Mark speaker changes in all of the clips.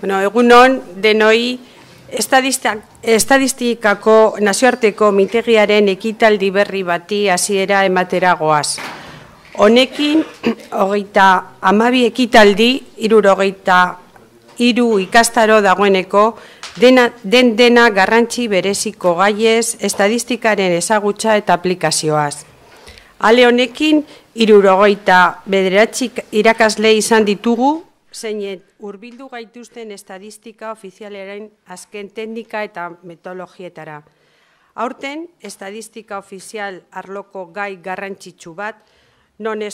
Speaker 1: Bueno, egunon denoi estadistikako nazioarteko mitegiaren ekitaldi berri bati hasiera emateragoaz. Honekin, hogeita amabi ekitaldi, irurogeita iru ikastaro dagoeneko, dena, den dena garrantzi bereziko gaiez estadistikaren ezagutsa eta aplikazioaz. Ale honekin, irurogeita bederatzik irakasle izan ditugu, zeinet urbildu gaituzten estadistika ofizialaren azken teknika eta metodologietara. Aurten, estadistika ofizial arloko gai garrantzitsu bat, non e,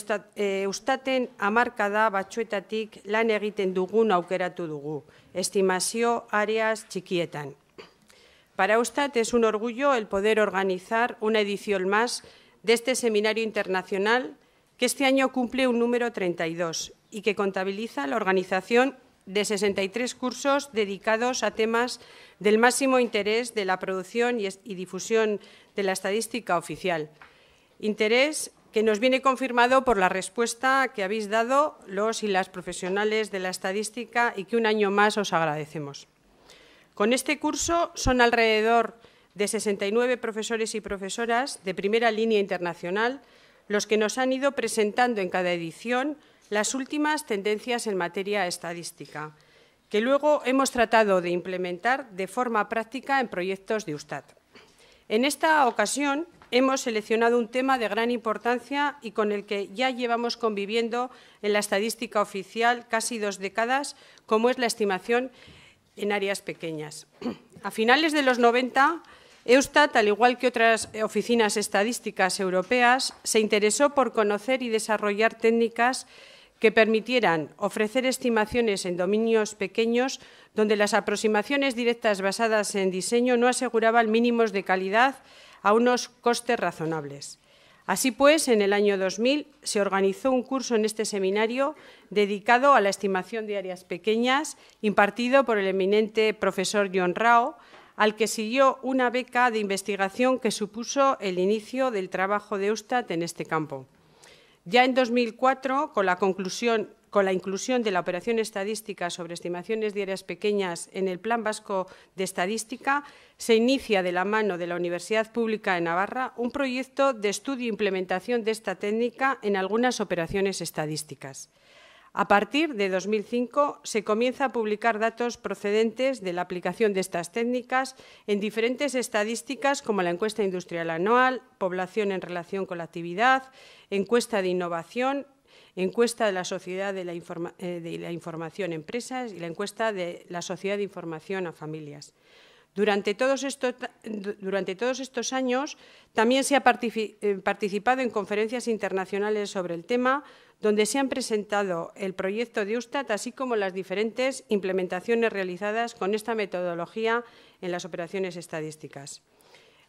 Speaker 1: eustaten amarkada batxuetatik lan egiten dugun aukeratu dugu, estimazio areaz txikietan. Para eustat, es un orgullo el poder organizar una edición más deste seminario internacional que este año cumple un número 32 y que contabiliza la organización de 63 cursos dedicados a temas del máximo interés de la producción y, difusión de la estadística oficial. Interés que nos viene confirmado por la respuesta que habéis dado los y las profesionales de la estadística y que un año más os agradecemos. Con este curso son alrededor de 69 profesores y profesoras de primera línea internacional los que nos han ido presentando en cada edición las últimas tendencias en materia estadística, que luego hemos tratado de implementar de forma práctica en proyectos de USTAT. En esta ocasión hemos seleccionado un tema de gran importancia y con el que ya llevamos conviviendo en la estadística oficial casi dos décadas, como es la estimación en áreas pequeñas. A finales de los 90, Eustat, al igual que otras oficinas estadísticas europeas, se interesó por conocer y desarrollar técnicas que permitieran ofrecer estimaciones en dominios pequeños donde las aproximaciones directas basadas en diseño no aseguraban mínimos de calidad a unos costes razonables. Así pues, en el año 2000 se organizó un curso en este seminario dedicado a la estimación de áreas pequeñas, impartido por el eminente profesor John Rao, al que siguió una beca de investigación que supuso el inicio del trabajo de Eustat en este campo. Ya en 2004, con la con la inclusión de la operación estadística sobre estimaciones diarias pequeñas en el Plan Vasco de Estadística, se inicia de la mano de la Universidad Pública de Navarra un proyecto de estudio e implementación de esta técnica en algunas operaciones estadísticas. A partir de 2005 se comienza a publicar datos procedentes de la aplicación de estas técnicas en diferentes estadísticas como la encuesta industrial anual, población en relación con la actividad, encuesta de innovación, encuesta de la Sociedad de la, eh, información Información Empresas y la encuesta de la Sociedad de Información a Familias. Durante durante todos, estos años también se ha eh, participado en conferencias internacionales sobre el tema, donde se han presentado el proyecto de Eustat, así como las diferentes implementaciones realizadas con esta metodología en las operaciones estadísticas.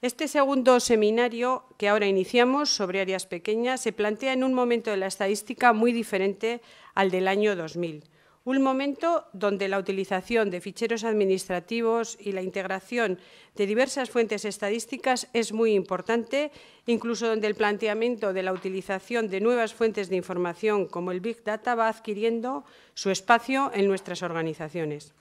Speaker 1: Este segundo seminario que ahora iniciamos sobre áreas pequeñas se plantea en un momento de la estadística muy diferente al del año 2000 un momento donde la utilización de ficheros administrativos y la integración de diversas fuentes estadísticas es muy importante, incluso donde el planteamiento de la utilización de nuevas fuentes de información como el Big Data va adquiriendo su espacio en nuestras organizaciones.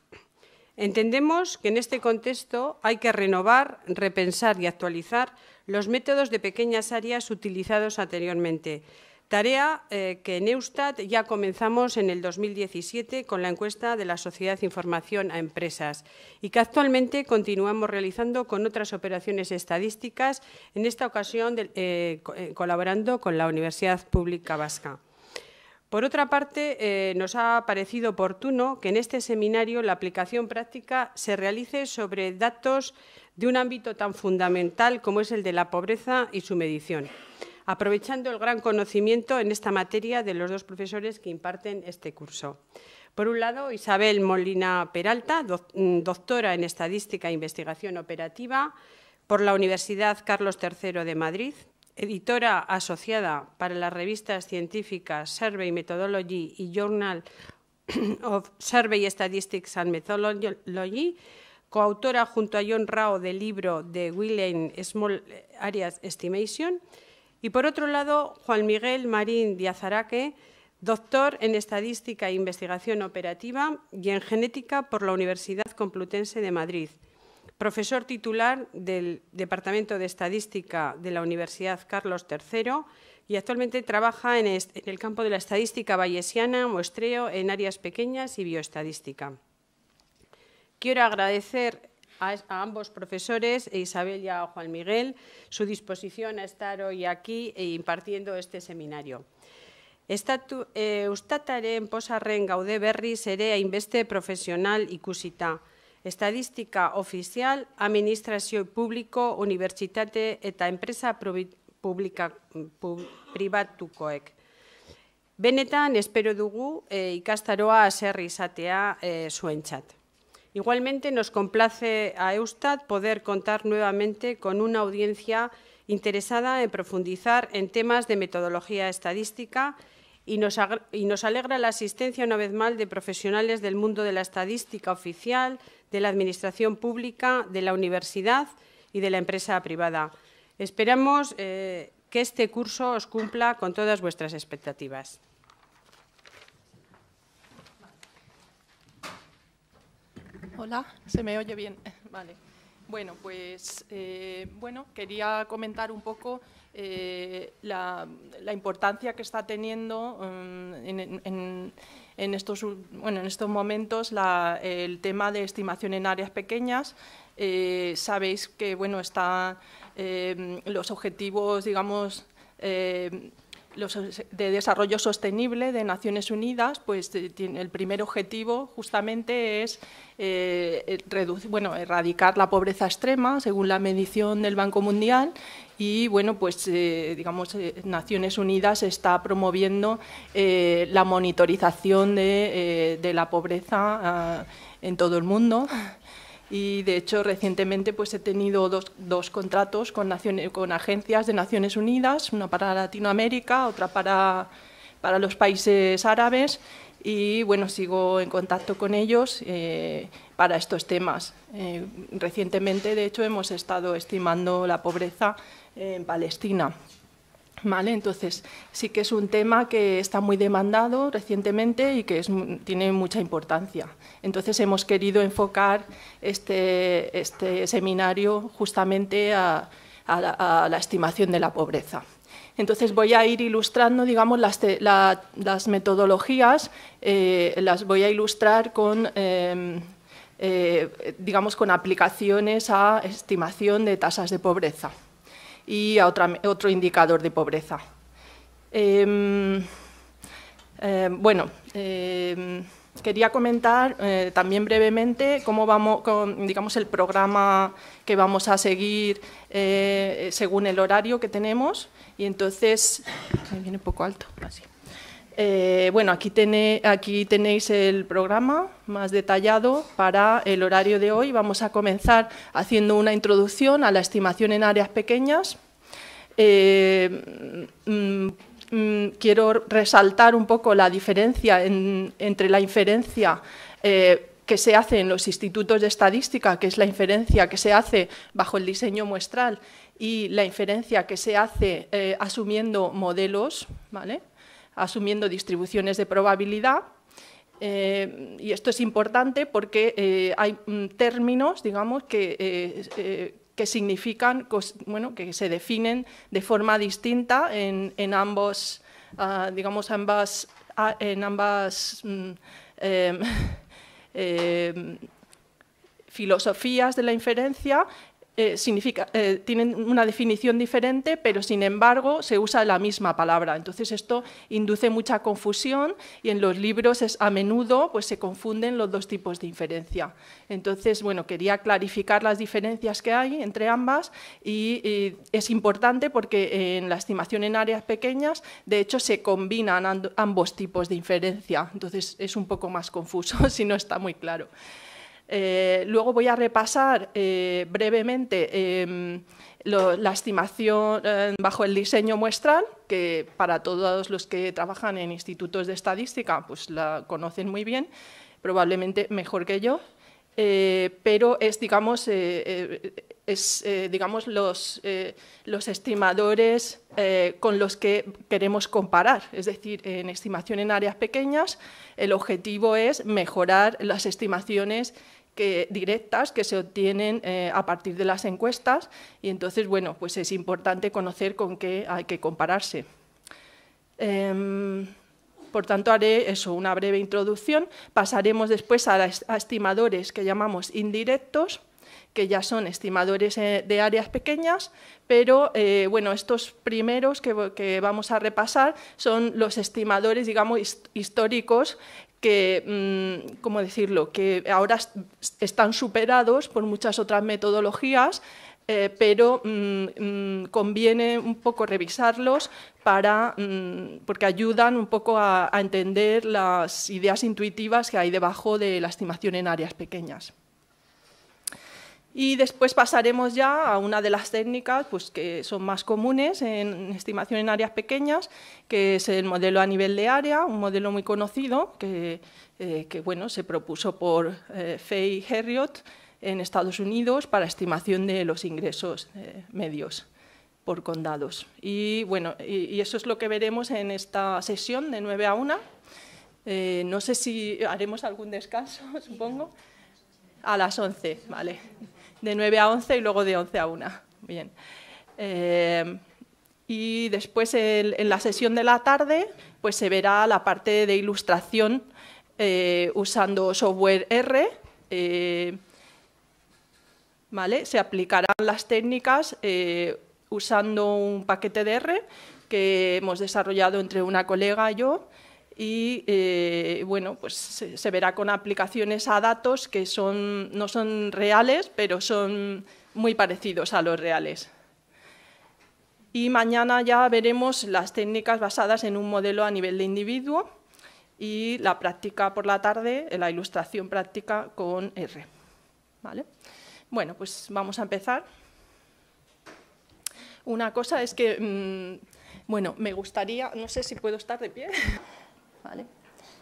Speaker 1: Entendemos que en este contexto hay que renovar, repensar y actualizar los métodos de pequeñas áreas utilizados anteriormente, Tarea eh, que en Eustat ya comenzamos en el 2017 con la encuesta de la Sociedad Información a Empresas y que actualmente continuamos realizando con otras operaciones estadísticas, en esta ocasión eh, eh, colaborando con la Universidad Pública Vasca. Por otra parte, nos ha parecido oportuno que en este seminario la aplicación práctica se realice sobre datos de un ámbito tan fundamental como es el de la pobreza y su medición aprovechando el gran conocimiento en esta materia de los dos profesores que imparten este curso. Por un lado, Isabel Molina Peralta, mm, doctora en Estadística e Investigación Operativa por la Universidad Carlos III de Madrid, editora asociada para las revistas científicas Survey Methodology y Journal of Survey Statistics and Methodology, coautora junto a John Rao del libro de William Small eh, Areas Estimation, y por otro lado, Juan Miguel Marín Díaz doctor en Estadística e Investigación Operativa y en Genética por la Universidad Complutense de Madrid, profesor titular del Departamento de Estadística de la Universidad Carlos III y actualmente trabaja en, el campo de la estadística bayesiana, muestreo en áreas pequeñas y bioestadística. Quiero agradecer a ambos profesores, Isabel y a Juan Miguel, su disposición a estar hoy aquí e impartiendo este seminario. Estatu, eh, posarren gaude berriz ere hainbeste profesional ikusita. Estadistika ofizial, administrazio publiko, unibertsitate eta enpresa publika, privatukoek. Benetan, espero dugu eh, ikastaroa aserri izatea e, eh, zuen txat. Igualmente, nos complace a Eustat poder contar nuevamente con una audiencia interesada en profundizar en temas de metodología estadística y nos, alegra la asistencia una vez más de profesionales del mundo de la estadística oficial, de la administración pública, de la universidad y de la empresa privada. Esperamos eh, que este curso os cumpla con todas vuestras expectativas.
Speaker 2: Hola, se me oye bien. Vale. Bueno, pues eh, bueno, quería comentar un poco eh, la, importancia que está teniendo mm, en, estos, bueno, en estos momentos el tema de estimación en áreas pequeñas. Eh, sabéis que bueno, están los objetivos, digamos, los, de Desarrollo Sostenible de Naciones Unidas, pues eh, el primer objetivo justamente es eh, eh, reducir, bueno, erradicar la pobreza extrema, según la medición del Banco Mundial, y bueno, pues digamos, Naciones Unidas está promoviendo la monitorización de la pobreza ah, en todo el mundo y de hecho recientemente pues he tenido dos, contratos con, agencias de Naciones Unidas, una para Latinoamérica, otra para, los países árabes y bueno, sigo en contacto con ellos eh, para estos temas. Eh, recientemente, de hecho, hemos estado estimando la pobreza en Palestina entonces, sí que es un tema que está muy demandado recientemente y que tiene mucha importancia. Entonces, hemos querido enfocar este, este seminario justamente a, la, estimación de la pobreza. Entonces, voy a ir ilustrando, digamos, las, metodologías, eh, las voy a ilustrar con... Em, eh, con aplicaciones a estimación de tasas de pobreza y a otra, otro indicador de pobreza. Em, em, bueno, em, quería comentar eh, también brevemente cómo vamos, con, digamos, el programa que vamos a seguir eh, según el horario que tenemos. Y entonces, viene un poco alto, así. Eh, bueno, aquí, tenéis el programa más detallado para el horario de hoy. Vamos a comenzar haciendo una introducción a la estimación en áreas pequeñas. Eh, mm, mm, quiero resaltar un poco la diferencia entre la inferencia eh, que se hace en los institutos de estadística, que es la inferencia que se hace bajo el diseño muestral, y la inferencia que se hace asumiendo modelos, ¿vale?, asumiendo distribuciones de probabilidad. Eh, y esto es importante porque eh, hay mm, términos, digamos, que, eh, que significan, bueno, que se definen de forma distinta en, ambos, ah, digamos, ambas, ah, en ambas mm, em, em, filosofías de la inferencia eh, eh, tienen una definición diferente, pero sin embargo se usa la misma palabra. Entonces esto induce mucha confusión y en los libros a menudo pues, se confunden los dos tipos de inferencia. Entonces, bueno, quería clarificar las diferencias que hay entre ambas y es importante porque en la estimación en áreas pequeñas, de hecho, se combinan ambos tipos de inferencia. Entonces es un poco más confuso si no está muy claro. Eh, luego voy a repasar eh, brevemente em, la estimación em, bajo el diseño muestral, que para todos los que trabajan en institutos de estadística pues la conocen muy bien, probablemente mejor que yo, eh, pero es, digamos, es, digamos los, los estimadores con los que queremos comparar. Es decir, en estimación en áreas pequeñas, el objetivo es mejorar las estimaciones que, directas que se obtienen eh, a partir de las encuestas y entonces, bueno, pues es importante conocer con qué hay que compararse. Em, por tanto, haré eso, una breve introducción. Pasaremos después a, estimadores que llamamos indirectos, que ya son estimadores eh, de áreas pequeñas, pero eh, bueno, estos primeros que, que, vamos a repasar son los estimadores, digamos, históricos que, mm, ¿cómo decirlo?, que ahora están superados por muchas otras metodologías, eh, pero mm, mm, conviene un poco revisarlos porque ayudan un poco a entender las ideas intuitivas que hay debajo de la estimación en áreas pequeñas. Y después pasaremos ya a una de las técnicas pues, que son más comunes en estimación en áreas pequeñas, que es el modelo a nivel de área, un modelo muy conocido que, eh, bueno, se propuso por eh, Fay Herriot en Estados Unidos para estimación de los ingresos eh, medios por condados. Y, bueno, y, eso es lo que veremos en esta sesión de 9 a 1. no sé si haremos algún descanso, supongo. A las 11, vale de 9 a 11 y luego de 11 a 1. Bien. Eh, y después en la sesión de la tarde pues se verá la parte de ilustración eh, usando software R. Eh, se aplicarán las técnicas usando un paquete de R que hemos desarrollado entre una colega y yo y eh, bueno, pues se, verá con aplicaciones a datos que no son reales, pero son muy parecidos a los reales. Y mañana ya veremos las técnicas basadas en un modelo a nivel de individuo y la práctica por la tarde, la ilustración práctica con R. ¿Vale? Bueno, pues vamos a empezar. Una cosa es que, mm, bueno, me gustaría, no sé si puedo estar de pie.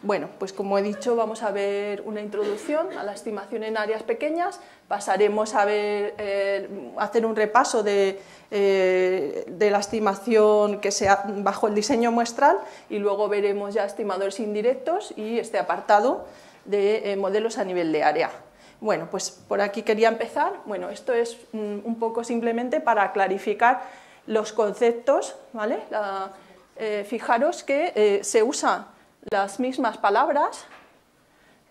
Speaker 2: Bueno, pues como he dicho, vamos a ver una introducción a la estimación en áreas pequeñas. Pasaremos a ver, eh, hacer un repaso eh, de, la estimación que sea bajo el diseño muestral y luego veremos ya estimadores indirectos y este apartado de eh, modelos a nivel de área. Bueno, pues por aquí quería empezar. Bueno, esto es mm, un poco simplemente para clarificar los conceptos, ¿vale? fijaros que se usa las mismas palabras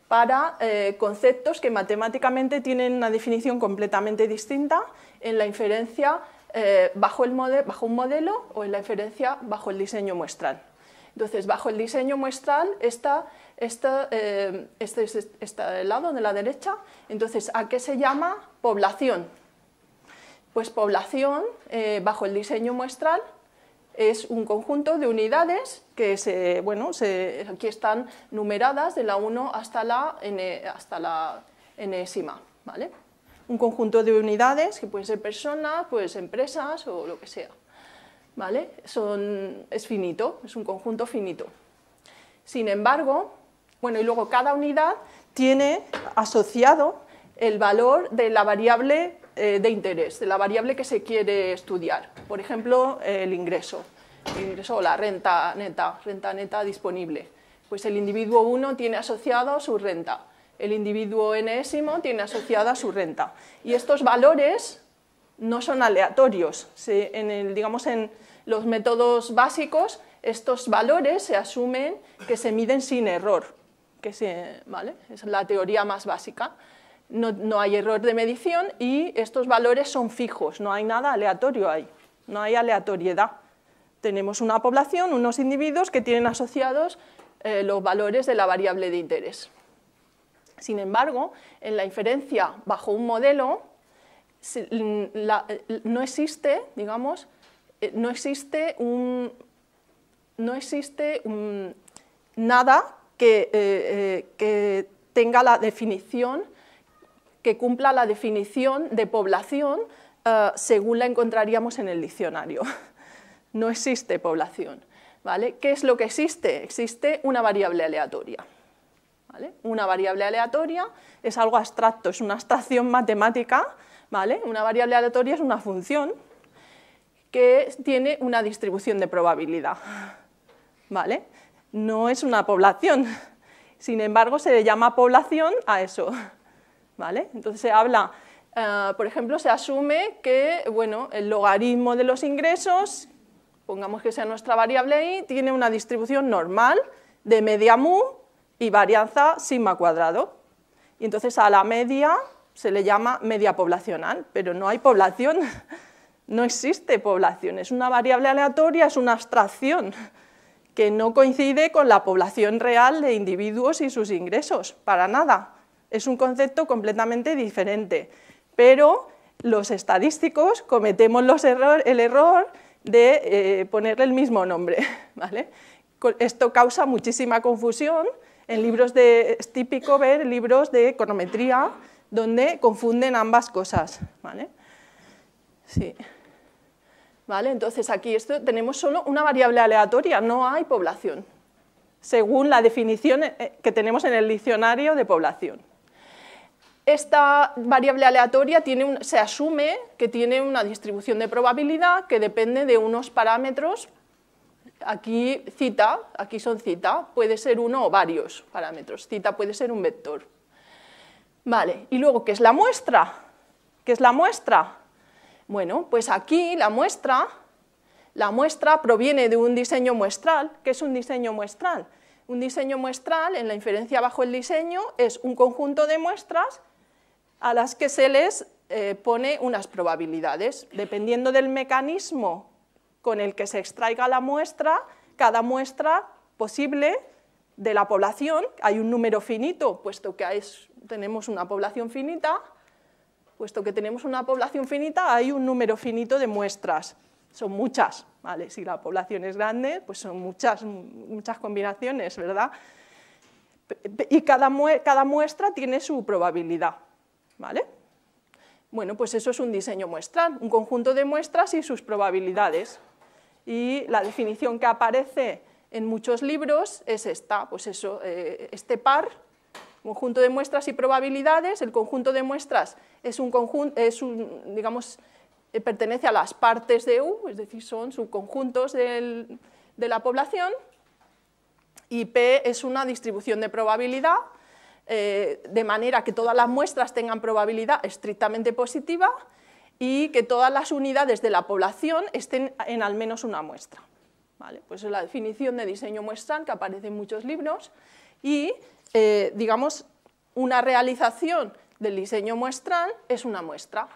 Speaker 2: para eh, conceptos que matemáticamente tienen una definición completamente distinta en la inferencia eh, bajo, el bajo un modelo o en la inferencia bajo el diseño muestral. Entonces, bajo el diseño muestral está, está, eh, este, lado de la derecha. Entonces, ¿a qué se llama población? Pues población, eh, bajo el diseño muestral, es un conjunto de unidades que se, bueno, aquí están numeradas de la 1 hasta la, hasta la enésima. ¿vale? Un conjunto de unidades que pueden ser personas, pues empresas o lo que sea. ¿vale? Son, es finito, es un conjunto finito. Sin embargo, bueno, y luego cada unidad tiene asociado el valor de la variable eh, de interés, de la variable que se quiere estudiar. Por ejemplo, el ingreso, ingreso o la renta neta, renta neta disponible. Pues el individuo 1 tiene asociado su renta, el individuo enésimo tiene asociada su renta. Y estos valores no son aleatorios. en digamos, en los métodos básicos, estos valores se asumen que se miden sin error. Que se, ¿vale? Es la teoría más básica no, hay error de medición y estos valores son fijos, no hay nada aleatorio ahí, no hay aleatoriedad. Tenemos una población, unos individuos que tienen asociados eh, los valores de la variable de interés. Sin embargo, en la inferencia bajo un modelo mm, eh, no existe, digamos, eh, no existe un, no existe nada que tenga la definición que cumpla la definición de población eh, según la encontraríamos en el diccionario. No existe población. ¿vale? ¿Qué es lo que existe? Existe una variable aleatoria. ¿vale? Una variable aleatoria es algo abstracto, es una estación matemática. ¿vale? Una variable aleatoria es una función que tiene una distribución de probabilidad. ¿vale? No es una población. Sin embargo, se le llama población a eso. Entonces se habla, eh, por ejemplo, se asume que bueno, el logaritmo de los ingresos, pongamos que sea nuestra variable y, tiene una distribución normal de media mu y varianza sigma cuadrado. Y entonces a la media se le llama media poblacional, pero no hay población, no existe población, es una variable aleatoria, es una abstracción que no coincide con la población real de individuos y sus ingresos, para nada. Es un concepto completamente diferente, pero los estadísticos cometemos el error de eh, ponerle el mismo nombre. Esto causa muchísima confusión. En libros es típico ver libros de econometría donde confunden ambas cosas. Entonces aquí tenemos solo una variable aleatoria, no hay población, según la definición eh, que tenemos en el diccionario de población. Esta variable aleatoria tiene se asume que tiene una distribución de probabilidad que depende de unos parámetros. Aquí cita, aquí son cita, puede ser uno o varios parámetros. Cita puede ser un vector. Vale, y luego, ¿qué es la muestra? ¿Qué es la muestra? Bueno, pues aquí la muestra, la muestra proviene de un diseño muestral. ¿Qué es un diseño muestral? Un diseño muestral, en la inferencia bajo el diseño, es un conjunto de muestras a las que se les eh, pone unas probabilidades. Dependiendo del mecanismo con el que se extraiga la muestra, cada muestra posible de la población, hay un número finito, puesto que tenemos una población finita, puesto que tenemos una población finita, hay un número finito de muestras. Son muchas, ¿vale? Si la población es grande, pues son muchas, muchas combinaciones, ¿verdad? Y cada muestra tiene su probabilidad. ¿Vale? Bueno, pues eso es un diseño muestral, un conjunto de muestras y sus probabilidades. Y la definición que aparece en muchos libros es esta, pues eso, eh, este par, conjunto de muestras y probabilidades, el conjunto de muestras es un conjunto, es un, digamos, eh, pertenece a las partes de U, es decir, son subconjuntos de la población, y P es una distribución de probabilidad, eh, de manera que todas las muestras tengan probabilidad estrictamente positiva y que todas las unidades de la población estén en al menos una muestra. ¿Vale? Pues es la definición de diseño muestral que aparece en muchos libros y, eh, digamos, una realización del diseño muestral es una muestra.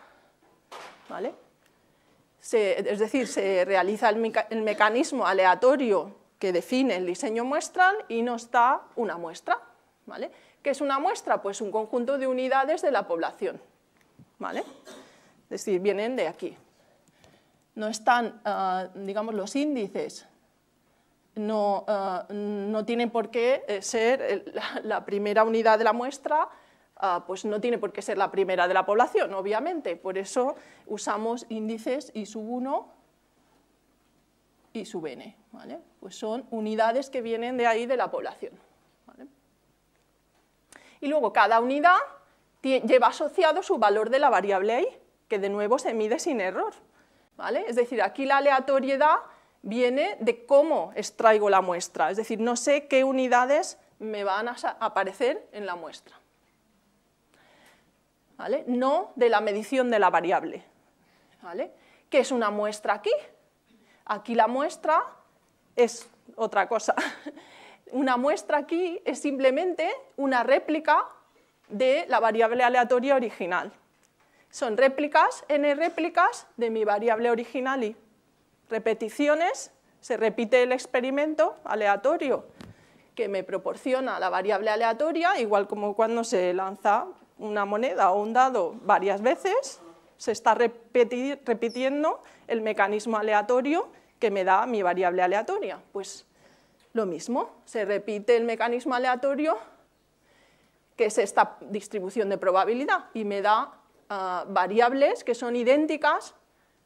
Speaker 2: ¿Vale? es decir, se realiza el, mecanismo aleatorio que define el diseño muestral y no está una muestra. ¿Vale? ¿Qué es una muestra? Pues un conjunto de unidades de la población. ¿Vale? Es decir, vienen de aquí. No están, eh, digamos, los índices. No, eh, tienen por qué eh, ser la, primera unidad de la muestra, pues no tiene por qué ser la primera de la población, obviamente. Por eso usamos índices I sub 1 y sub n. ¿vale? Pues son unidades que vienen de ahí de la población. Y luego cada unidad lleva asociado su valor de la variable i, que de nuevo se mide sin error. ¿vale? Es decir, aquí la aleatoriedad viene de cómo extraigo la muestra, es decir, no sé qué unidades me van a aparecer en la muestra. ¿Vale? No de la medición de la variable. ¿Vale? ¿Qué es una muestra aquí? Aquí la muestra es otra cosa. Una muestra aquí es simplemente una réplica de la variable aleatoria original. Son réplicas, n réplicas de mi variable original y repeticiones, se repite el experimento aleatorio que me proporciona la variable aleatoria, igual como cuando se lanza una moneda o un dado varias veces, se está repitiendo el mecanismo aleatorio que me da mi variable aleatoria. Pues lo mismo, se repite el mecanismo aleatorio, que es esta distribución de probabilidad, y me da ah, variables que son idénticas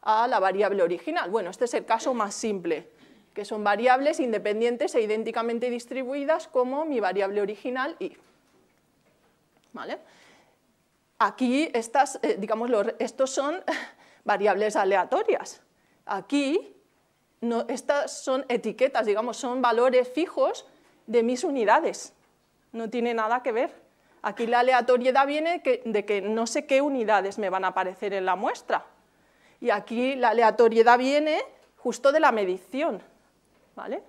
Speaker 2: a la variable original. Bueno, este es el caso más simple, que son variables independientes e idénticamente distribuidas como mi variable original y. ¿Vale? Aquí estas, eh, digamos, estos son variables aleatorias. Aquí estas son etiquetas, digamos, son valores fijos de mis unidades. No tiene nada que ver. Aquí la aleatoriedad viene de que no sé qué unidades me van a aparecer en la muestra. Y aquí la aleatoriedad viene justo de la medición. ¿vale?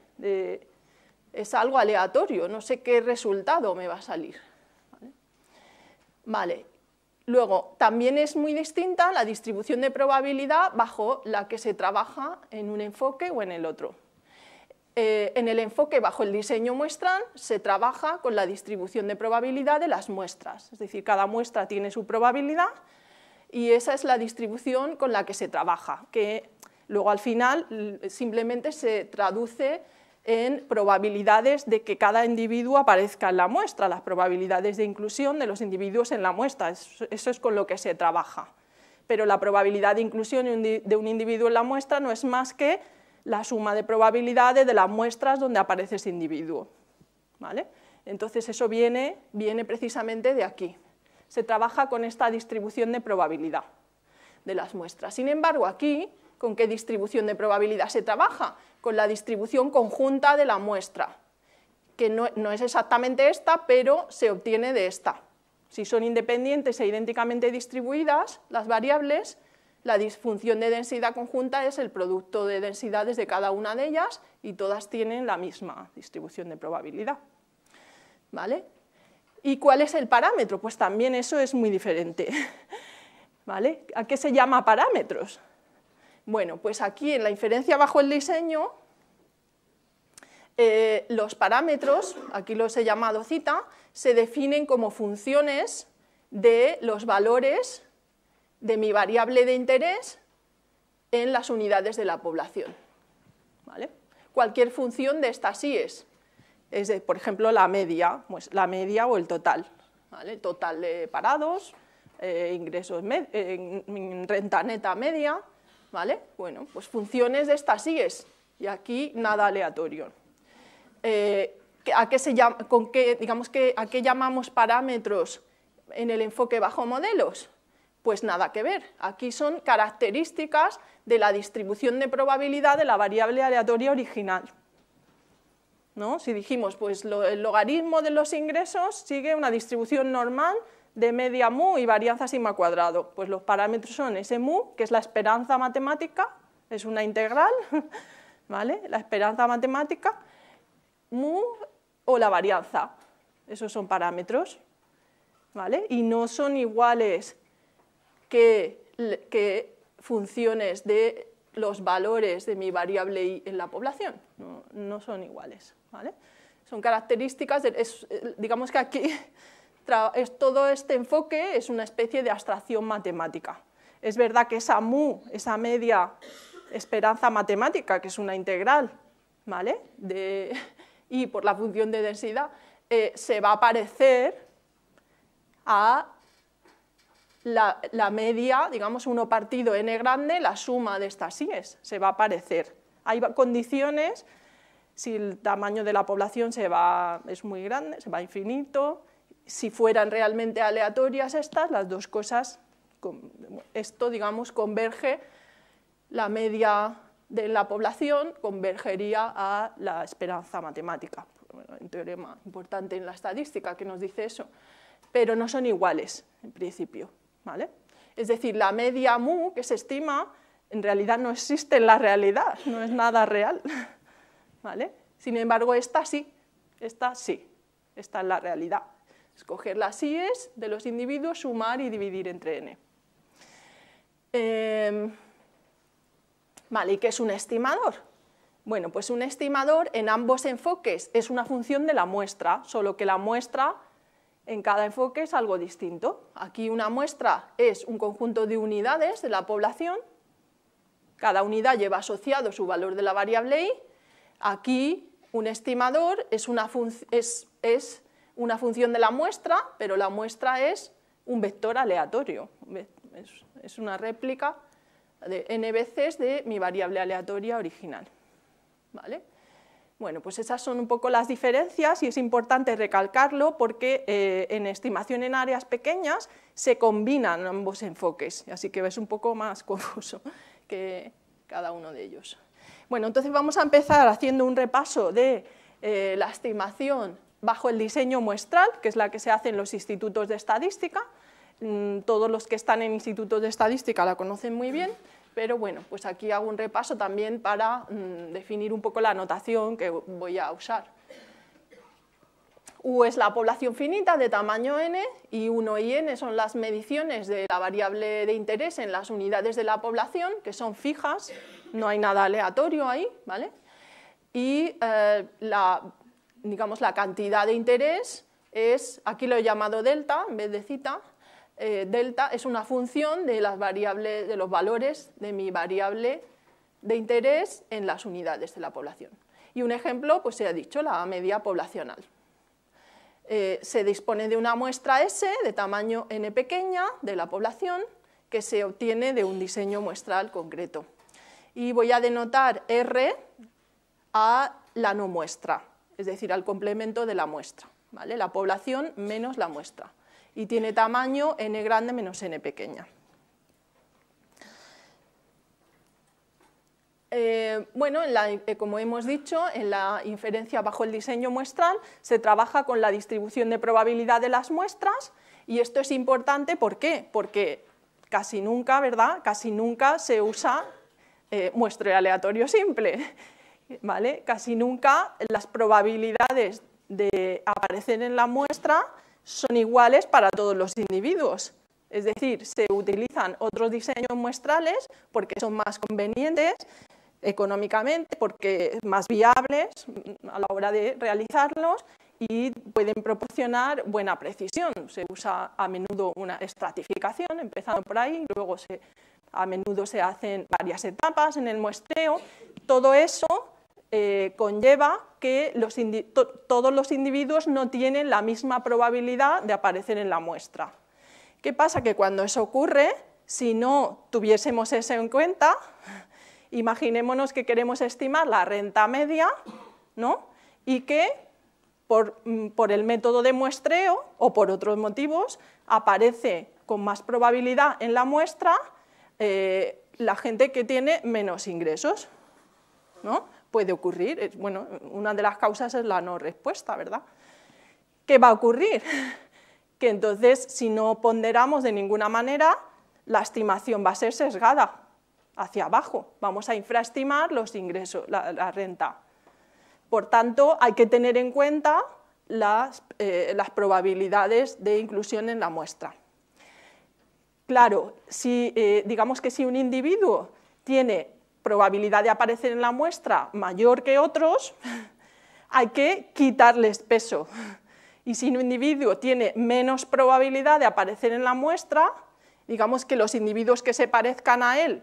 Speaker 2: es algo aleatorio, no sé qué resultado me va a salir. vale Luego, también es muy distinta la distribución de probabilidad bajo la que se trabaja en un enfoque o en el otro. Eh, en el enfoque bajo el diseño muestral se trabaja con la distribución de probabilidad de las muestras, es decir, cada muestra tiene su probabilidad y esa es la distribución con la que se trabaja, que luego al final simplemente se traduce en probabilidades de que cada individuo aparezca en la muestra, las probabilidades de inclusión de los individuos en la muestra, eso es con lo que se trabaja. Pero la probabilidad de inclusión de un individuo en la muestra no es más que la suma de probabilidades de las muestras donde aparece ese individuo. ¿vale? Entonces eso viene, viene precisamente de aquí. Se trabaja con esta distribución de probabilidad de las muestras. Sin embargo, aquí ¿Con qué distribución de probabilidad se trabaja? Con la distribución conjunta de la muestra, que no, es exactamente esta, pero se obtiene de esta. Si son independientes e idénticamente distribuidas las variables, la disfunción de densidad conjunta es el producto de densidades de cada una de ellas y todas tienen la misma distribución de probabilidad. ¿Vale? ¿Y cuál es el parámetro? Pues también eso es muy diferente. ¿Vale? ¿A qué se llama parámetros? Bueno, pues aquí en la inferencia bajo el diseño, eh, los parámetros, aquí los he llamado cita, se definen como funciones de los valores de mi variable de interés en las unidades de la población. Cualquier función de estas sí es de, por ejemplo, la media, pues la media o el total, total de parados, eh, ingresos, eh, renta neta media, ¿vale? Bueno, pues funciones de estas sigues, y aquí nada aleatorio. ¿a qué llamamos parámetros en el enfoque bajo modelos? Pues nada que ver. Aquí son características de la distribución de probabilidad de la variable aleatoria original. ¿No? Si dijimos, pues el logaritmo de los ingresos sigue una distribución normal de media mu y varianza sigma cuadrado. Pues los parámetros son ese mu, que es la esperanza matemática, es una integral, ¿vale? La esperanza matemática, mu o la varianza. Esos son parámetros, ¿vale? Y no son iguales que, que funciones de los valores de mi variable y en la población. No, son iguales, ¿vale? Son características, de, es, eh, digamos que aquí todo este enfoque es una especie de abstracción matemática. Es verdad que esa mu, esa media esperanza matemática, que es una integral, De, y por la función de densidad, eh, se va a parecer a la, media, digamos, uno partido n grande, la suma de estas es se va a parecer. Hay condiciones, si el tamaño de la población es muy grande, se va a infinito, si fueran realmente aleatorias estas, las dos cosas, esto digamos converge, la media de la población convergería a la esperanza matemática, un teorema importante en la estadística que nos dice eso, pero no son iguales en principio, ¿vale? Es decir, la media mu que se estima en realidad no existe en la realidad, no es nada real, ¿vale? Sin embargo, esta sí, esta sí, esta es la realidad escoger las IES de los individuos, sumar y dividir entre n. Em, ¿y qué es un estimador? Bueno, pues un estimador en ambos enfoques es una función de la muestra, solo que la muestra en cada enfoque es algo distinto. Aquí una muestra es un conjunto de unidades de la población, cada unidad lleva asociado su valor de la variable y aquí un estimador es, una es una función de la muestra, pero la muestra es un vector aleatorio, es una réplica de n veces de mi variable aleatoria original. ¿Vale? Bueno, pues esas son un poco las diferencias y es importante recalcarlo porque eh, en estimación en áreas pequeñas se combinan ambos enfoques, así que es un poco más confuso que cada uno de ellos. Bueno, entonces vamos a empezar haciendo un repaso de eh, la estimación bajo el diseño muestral, que es la que se hace en los institutos de estadística. Mm, todos los que están en institutos de estadística la conocen muy bien, pero bueno, pues aquí hago un repaso también para mm, definir un poco la notación que voy a usar. U es la población finita de tamaño n y 1 y n son las mediciones de la variable de interés en las unidades de la población, que son fijas, no hay nada aleatorio ahí, ¿vale? Y eh, la digamos, la cantidad de interés es, aquí lo he llamado delta en vez de cita, eh, delta es una función de, las variables, de los valores de mi variable de interés en las unidades de la población. Y un ejemplo, pues se ha dicho, la media poblacional. Eh, se dispone de una muestra S de tamaño n pequeña de la población que se obtiene de un diseño muestral concreto. Y voy a denotar R a la no muestra es decir, al complemento de la muestra, ¿vale? la población menos la muestra, y tiene tamaño n grande menos n pequeña. Eh, bueno, eh, como hemos dicho, en la inferencia bajo el diseño muestral se trabaja con la distribución de probabilidad de las muestras y esto es importante, ¿por qué? Porque casi nunca, ¿verdad? Casi nunca se usa eh, muestra aleatorio simple. Casi nunca las probabilidades de aparecer en la muestra son iguales para todos los individuos. Es decir, se utilizan otros diseños muestrales porque son más convenientes económicamente, porque más viables a la hora de realizarlos y pueden proporcionar buena precisión. Se usa a menudo una estratificación, empezando por ahí, luego a menudo se hacen varias etapas en el muestreo. Todo eso eh, conlleva que todos los individuos no tienen la misma probabilidad de aparecer en la muestra. ¿Qué pasa? Que cuando eso ocurre, si no tuviésemos eso en cuenta, imaginémonos que queremos estimar la renta media ¿no? y que por, mm, el método de muestreo o por otros motivos aparece con más probabilidad en la muestra eh, la gente que tiene menos ingresos. ¿no? puede ocurrir. Bueno, una de las causas es la no respuesta, ¿verdad? ¿Qué va a ocurrir? Que entonces, si no ponderamos de ninguna manera, la estimación va a ser sesgada hacia abajo. Vamos a infraestimar los ingresos, la, renta. Por tanto, hay que tener en cuenta las, eh, probabilidades de inclusión en la muestra. Claro, si, eh, digamos que si un individuo tiene probabilidad de aparecer en la muestra mayor que otros, hay que quitarles peso. Y si un individuo tiene menos probabilidad de aparecer en la muestra, digamos que los individuos que se parezcan a él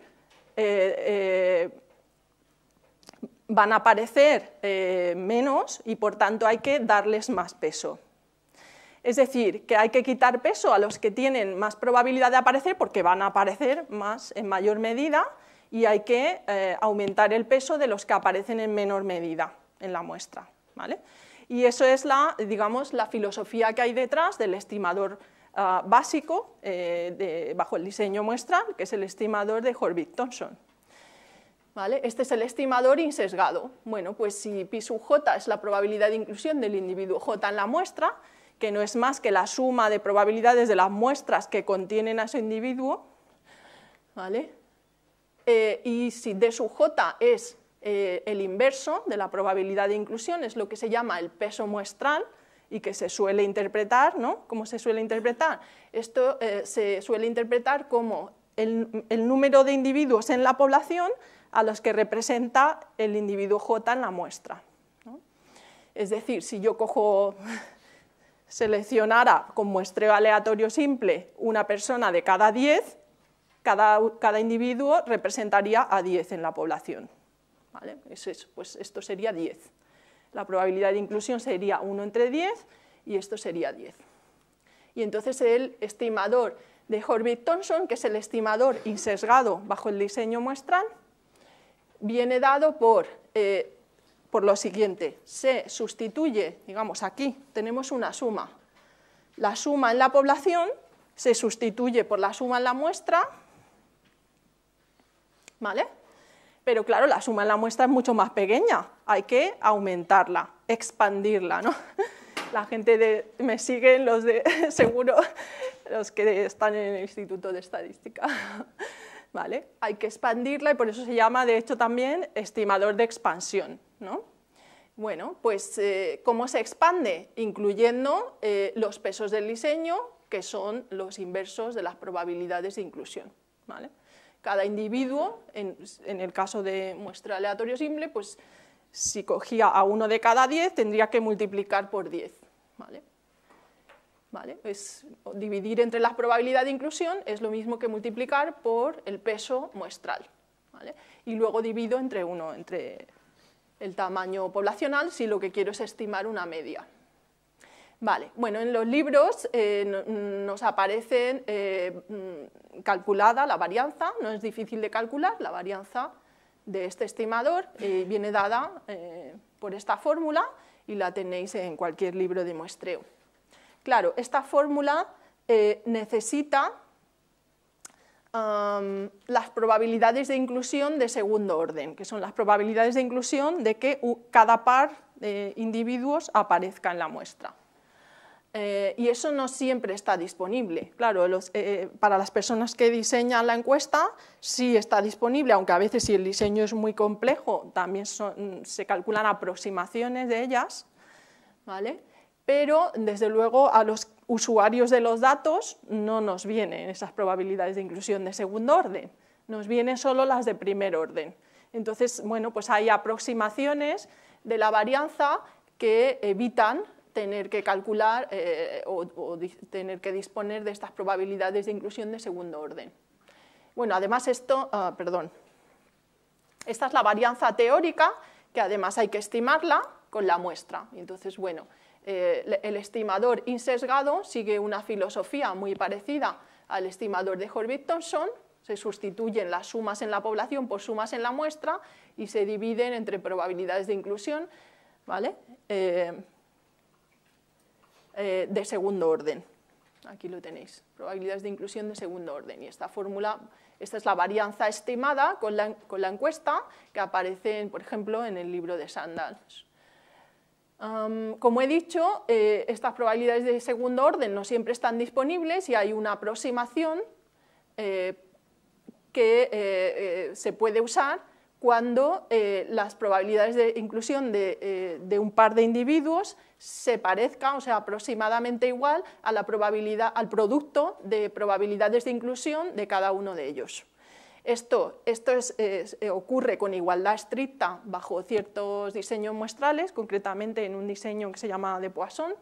Speaker 2: eh, eh, van a aparecer eh, menos y por tanto hay que darles más peso. Es decir, que hay que quitar peso a los que tienen más probabilidad de aparecer porque van a aparecer más en mayor medida y hay que eh, aumentar el peso de los que aparecen en menor medida en la muestra. ¿vale? Y eso es la, digamos, la filosofía que hay detrás del estimador ah, básico eh, bajo el diseño muestral, que es el estimador de horvitz thompson ¿Vale? Este es el estimador insesgado. Bueno, pues si pi sub j es la probabilidad de inclusión del individuo j en la muestra, que no es más que la suma de probabilidades de las muestras que contienen a ese individuo, ¿vale? Eh, y si D sub j es eh, el inverso de la probabilidad de inclusión, es lo que se llama el peso muestral y que se suele interpretar, ¿no? ¿Cómo se suele interpretar? Esto eh, se suele interpretar como el, número de individuos en la población a los que representa el individuo j en la muestra. Es decir, si yo cojo seleccionara con muestreo aleatorio simple una persona de cada 10, cada, individuo representaría a 10 en la población. pues esto sería 10. La probabilidad de inclusión sería 1 entre 10 y esto sería 10. Y entonces el estimador de Horvitz-Thompson, que es el estimador insesgado bajo el diseño muestral, viene dado por, eh, por lo siguiente. Se sustituye, digamos aquí, tenemos una suma. La suma en la población se sustituye por la suma en la muestra ¿vale? Pero claro, la suma en la muestra es mucho más pequeña, hay que aumentarla, expandirla, ¿no? La gente me sigue, los de, seguro, los que están en el Instituto de Estadística, ¿vale? Hay que expandirla y por eso se llama, de hecho, también estimador de expansión, Bueno, pues, eh, ¿cómo se expande? Incluyendo eh, los pesos del diseño, que son los inversos de las probabilidades de inclusión, ¿vale? cada individuo, en, el caso de muestra aleatorio simple, pues si cogía a uno de cada 10 tendría que multiplicar por 10. ¿vale? ¿Vale? dividir entre la probabilidad de inclusión es lo mismo que multiplicar por el peso muestral. ¿vale? Y luego divido entre uno, entre el tamaño poblacional, si lo que quiero es estimar una media bueno, en los libros eh, nos aparece eh, mm, calculada la varianza, no es difícil de calcular, la varianza de este estimador eh, viene dada por esta fórmula y la tenéis en cualquier libro de muestreo. Claro, esta fórmula necesita las probabilidades de inclusión de segundo orden, que son las probabilidades de inclusión de que cada par de individuos aparezca en la muestra. Eh, y eso no siempre está disponible. Claro, eh, eh, para las personas que diseñan la encuesta sí está disponible, aunque a veces si el diseño es muy complejo también se calculan aproximaciones de ellas, ¿vale? pero desde luego a los usuarios de los datos no nos vienen esas probabilidades de inclusión de segundo orden, nos vienen solo las de primer orden. Entonces, bueno, pues hay aproximaciones de la varianza que evitan tener que calcular eh, o, tener que disponer de estas probabilidades de inclusión de segundo orden. Bueno, además esto, ah, perdón, esta es la varianza teórica que además hay que estimarla con la muestra. Entonces, bueno, eh, el estimador insesgado sigue una filosofía muy parecida al estimador de Horvitz-Thompson, se sustituyen las sumas en la población por sumas en la muestra y se dividen entre probabilidades de inclusión, ¿vale? Eh, eh, de segundo orden. Aquí lo tenéis, probabilidades de inclusión de segundo orden. Y esta fórmula, esta es la varianza estimada con la, encuesta que aparece, por ejemplo, en el libro de Sandals. como he dicho, eh, estas probabilidades de segundo orden no siempre están disponibles y hay una aproximación eh, que se puede usar cuando eh, las probabilidades de inclusión eh, de, un par de individuos se parezcan, o sea, aproximadamente igual a la probabilidad, al producto de probabilidades de inclusión de cada uno de ellos. Esto, esto eh, ocurre con igualdad estricta bajo ciertos diseños muestrales, concretamente en un diseño que se llama de Poisson,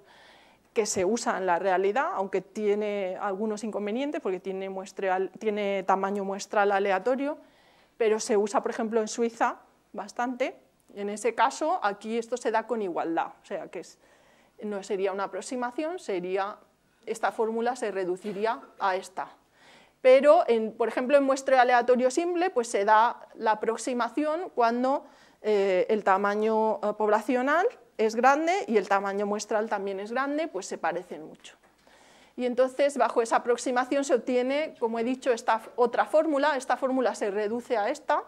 Speaker 2: que se usa en la realidad, aunque tiene algunos inconvenientes porque tiene tamaño muestral aleatorio, pero se usa, por ejemplo, en Suiza bastante. En ese caso, aquí esto se da con igualdad, o sea que no sería una aproximación, sería esta fórmula se reduciría a esta. Pero, por ejemplo, en muestreo aleatorio simple, pues se da la aproximación cuando eh, el tamaño eh, poblacional es grande y el tamaño muestral también es grande, pues se parecen mucho. Y entonces, bajo esa aproximación se obtiene, como he dicho, esta otra fórmula. Esta fórmula se reduce a esta,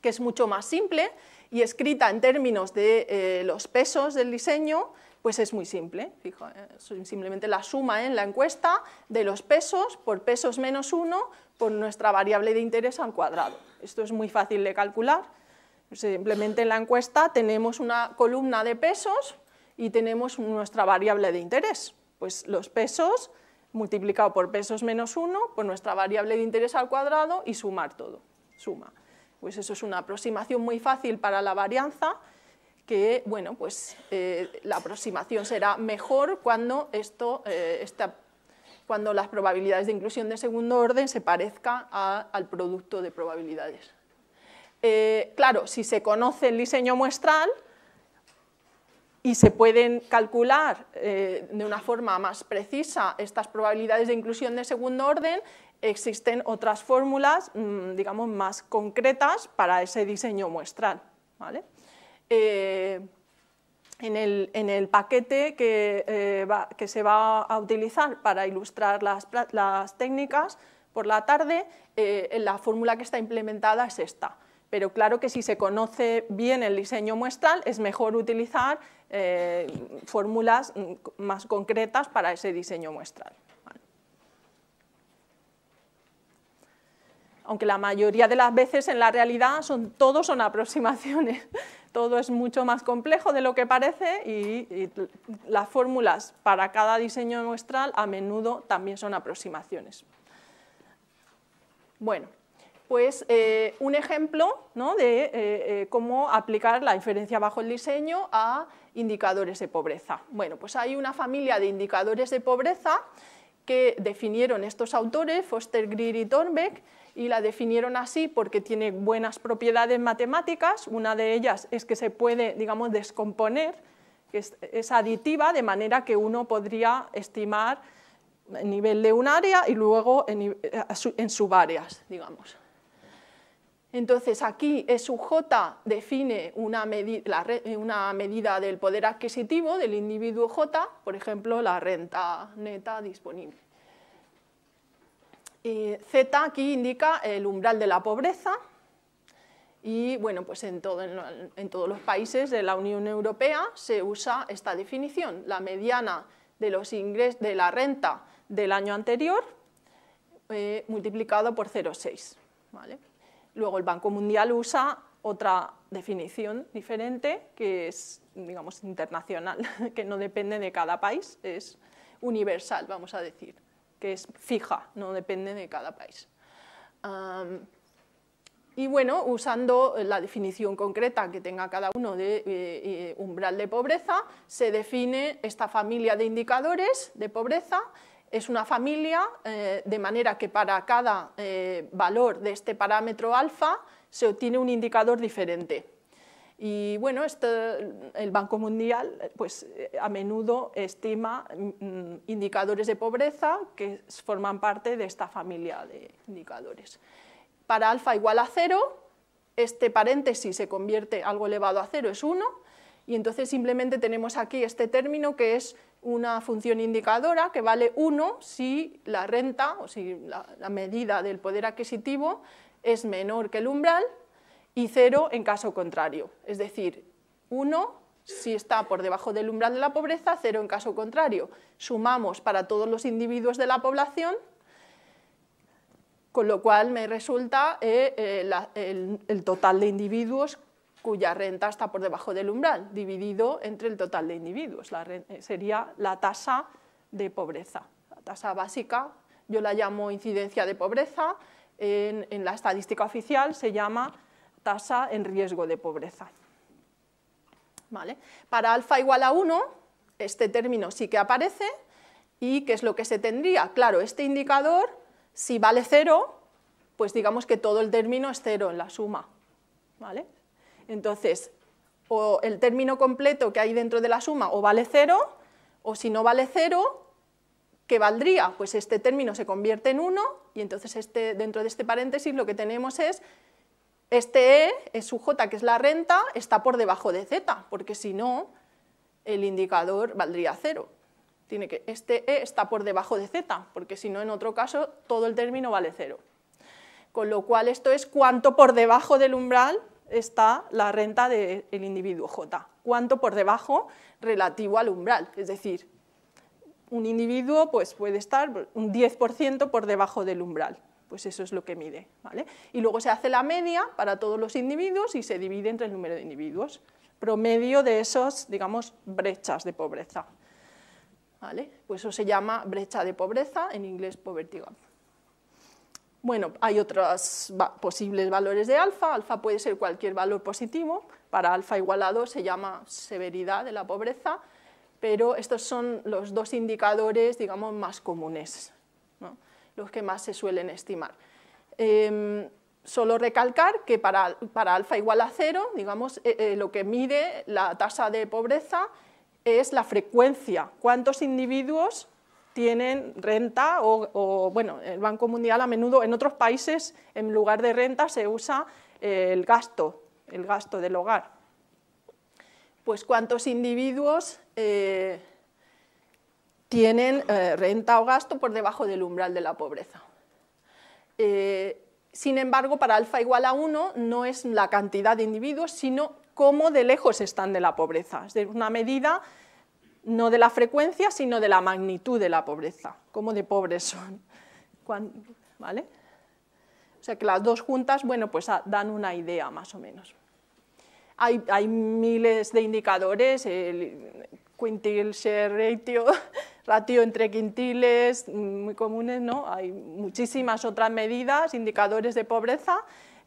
Speaker 2: que es mucho más simple y escrita en términos de eh, los pesos del diseño, pues es muy simple. Eh, simplemente la suma en la encuesta de los pesos por pesos menos uno por nuestra variable de interés al cuadrado. Esto es muy fácil de calcular. Simplemente en la encuesta tenemos una columna de pesos y tenemos nuestra variable de interés. Pues los pesos multiplicado por pesos menos 1, pues nuestra variable de interés al cuadrado y sumar todo, suma. Pues eso es una aproximación muy fácil para la varianza, que bueno, pues eh, la aproximación será mejor cuando, esto, eh, cuando las probabilidades de inclusión de segundo orden se parezcan al producto de probabilidades. Eh, claro, si se conoce el diseño muestral, y se pueden calcular eh, de una forma más precisa estas probabilidades de inclusión de segundo orden, existen otras fórmulas, mm, digamos, más concretas para ese diseño muestral. Eh, en, el, paquete que, eh, que, se va a utilizar para ilustrar las, las técnicas por la tarde, la fórmula que está implementada es esta. Pero claro que si se conoce bien el diseño muestral, es mejor utilizar eh, fórmulas mm, más concretas para ese diseño muestral. Aunque la mayoría de las veces en la realidad son, todo son aproximaciones, todo es mucho más complejo de lo que parece y, y las fórmulas para cada diseño muestral a menudo también son aproximaciones. Bueno, pues eh, un ejemplo de eh, eh, cómo aplicar la inferencia bajo el diseño a indicadores de pobreza. Bueno, pues hay una familia de indicadores de pobreza que definieron estos autores, Foster, Greer y Thornbeck, y la definieron así porque tiene buenas propiedades matemáticas, una de ellas es que se puede, digamos, descomponer, que es, aditiva, de manera que uno podría estimar el nivel de un área y luego en, en subáreas, digamos. Entonces aquí e SUJ define una, eh, una, medida del poder adquisitivo del individuo J, por ejemplo la renta neta disponible. Eh, Z aquí indica el umbral de la pobreza y bueno, pues en, todos los países de la Unión Europea se usa esta definición, la mediana de, los ingresos de la renta del año anterior eh, multiplicado por 0,6. Luego el Banco Mundial usa otra definición diferente que es, digamos, internacional, que no depende de cada país, es universal, vamos a decir, que es fija, no depende de cada país. y bueno, usando la definición concreta que tenga cada uno de eh, eh, umbral de pobreza, se define esta familia de indicadores de pobreza es una familia, eh, de manera que para cada eh, valor de este parámetro alfa se obtiene un indicador diferente. Y bueno, este, el Banco Mundial pues, eh, a menudo estima mm, indicadores de pobreza que forman parte de esta familia de indicadores. Para alfa igual a cero, este paréntesis se convierte algo elevado a cero, es 1, y entonces simplemente tenemos aquí este término que es una función indicadora que vale 1 si la renta o si la, medida del poder adquisitivo es menor que el umbral y 0 en caso contrario. Es decir, 1 si está por debajo del umbral de la pobreza, 0 en caso contrario. Sumamos para todos los individuos de la población, con lo cual me resulta eh, eh, el total de individuos cuya renta está por debajo del umbral, dividido entre el total de individuos. Eh, sería la tasa de pobreza. La tasa básica, yo la llamo incidencia de pobreza, en, la estadística oficial se llama tasa en riesgo de pobreza. ¿Vale? Para alfa igual a 1, este término sí que aparece, ¿y qué es lo que se tendría? Claro, este indicador, si vale 0, pues digamos que todo el término es 0 en la suma, ¿vale? Entonces, o el término completo que hay dentro de la suma o vale cero o si no vale cero, ¿qué valdría? Pues este término se convierte en 1 y entonces este, dentro de este paréntesis lo que tenemos es este E es su J, que es la renta, está por debajo de Z, porque si no, el indicador valdría 0. Tiene que, este E está por debajo de Z, porque si no, en otro caso, todo el término vale 0. Con lo cual, esto es cuánto por debajo del umbral está la renta del individuo J, cuánto por debajo relativo al umbral, es decir, un individuo pues, puede estar un 10% por debajo del umbral, pues eso es lo que mide. ¿vale? Y luego se hace la media para todos los individuos y se divide entre el número de individuos, promedio de esos, digamos, brechas de pobreza. Pues eso se llama brecha de pobreza, en inglés poverty gap. Bueno, hay otros posibles valores de alfa. Alfa puede ser cualquier valor positivo. Para alfa igualado se llama severidad de la pobreza, pero estos son los dos indicadores, digamos, más comunes, los que más se suelen estimar. Em, solo recalcar que para, alfa igual a cero, digamos, eh, eh, lo que mide la tasa de pobreza es la frecuencia, cuántos individuos tienen renta o, bueno, el Banco Mundial a menudo en otros países en lugar de renta se usa eh, el gasto, el gasto del hogar. Pues cuántos individuos eh, tienen eh, renta o gasto por debajo del umbral de la pobreza. sin embargo, para alfa igual a 1 no es la cantidad de individuos, sino cómo de lejos están de la pobreza. Es una medida no de la frecuencia, sino de la magnitud de la pobreza, cómo de pobres son. ¿Vale? O sea que las dos juntas, bueno, pues ah, dan una idea más o menos. Hay, miles de indicadores, el quintil share ratio, ratio entre quintiles, mm, muy comunes, ¿no? Hay muchísimas otras medidas, indicadores de pobreza,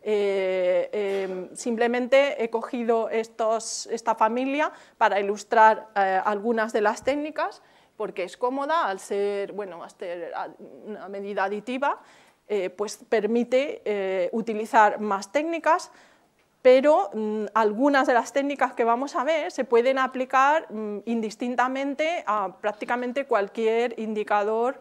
Speaker 2: eh, em, simplemente he cogido esta familia para ilustrar eh, algunas de las técnicas, porque es cómoda al ser, bueno, una medida aditiva, eh, pues permite utilizar más técnicas, pero mm, algunas de las técnicas que vamos a ver se pueden aplicar mm, indistintamente a prácticamente cualquier indicador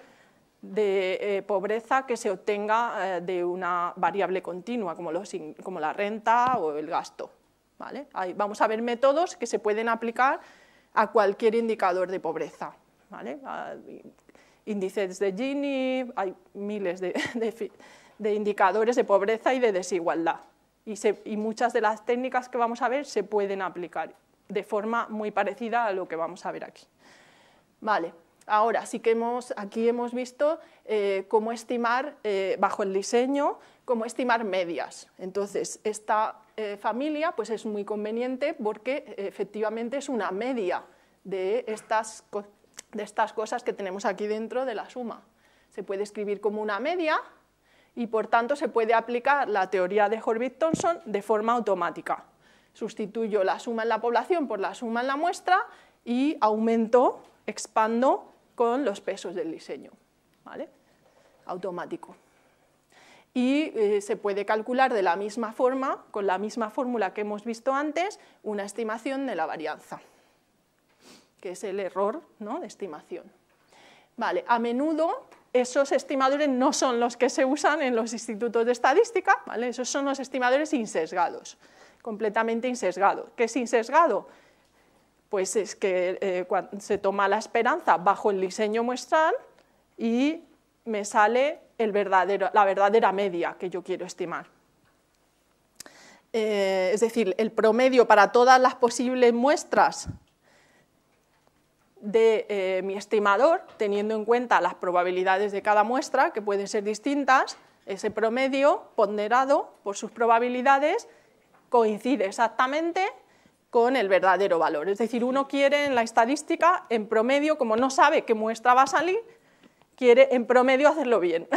Speaker 2: de eh, pobreza que se obtenga eh, de una variable continua, como, la renta o el gasto. ¿vale? Ahí vamos a ver métodos que se pueden aplicar a cualquier indicador de pobreza. ¿vale? índices de Gini, hay miles de, indicadores de pobreza y de desigualdad. Y, y muchas de las técnicas que vamos a ver se pueden aplicar de forma muy parecida a lo que vamos a ver aquí. Vale. Ahora sí que hemos, aquí hemos visto eh, cómo estimar, eh, bajo el diseño, cómo estimar medias. Entonces, esta eh, familia pues es muy conveniente porque efectivamente es una media de estas, de estas cosas que tenemos aquí dentro de la suma. Se puede escribir como una media y por tanto se puede aplicar la teoría de Horvitz-Thompson de forma automática. Sustituyo la suma en la población por la suma en la muestra y aumento, expando con los pesos del diseño, ¿vale? Automático. Y eh, se puede calcular de la misma forma, con la misma fórmula que hemos visto antes, una estimación de la varianza, que es el error ¿no? de estimación. Vale, a menudo esos estimadores no son los que se usan en los institutos de estadística, ¿vale? esos son los estimadores insesgados, completamente insesgados. ¿Qué es insesgado? Pues es que eh, se toma la esperanza bajo el diseño muestral y me sale la verdadera media que yo quiero estimar. Eh, es decir, el promedio para todas las posibles muestras de eh, mi estimador, teniendo en cuenta las probabilidades de cada muestra, que pueden ser distintas, ese promedio ponderado por sus probabilidades coincide exactamente con el verdadero valor. Es decir, uno quiere en la estadística, en promedio, como no sabe qué muestra va a salir, quiere en promedio hacerlo bien.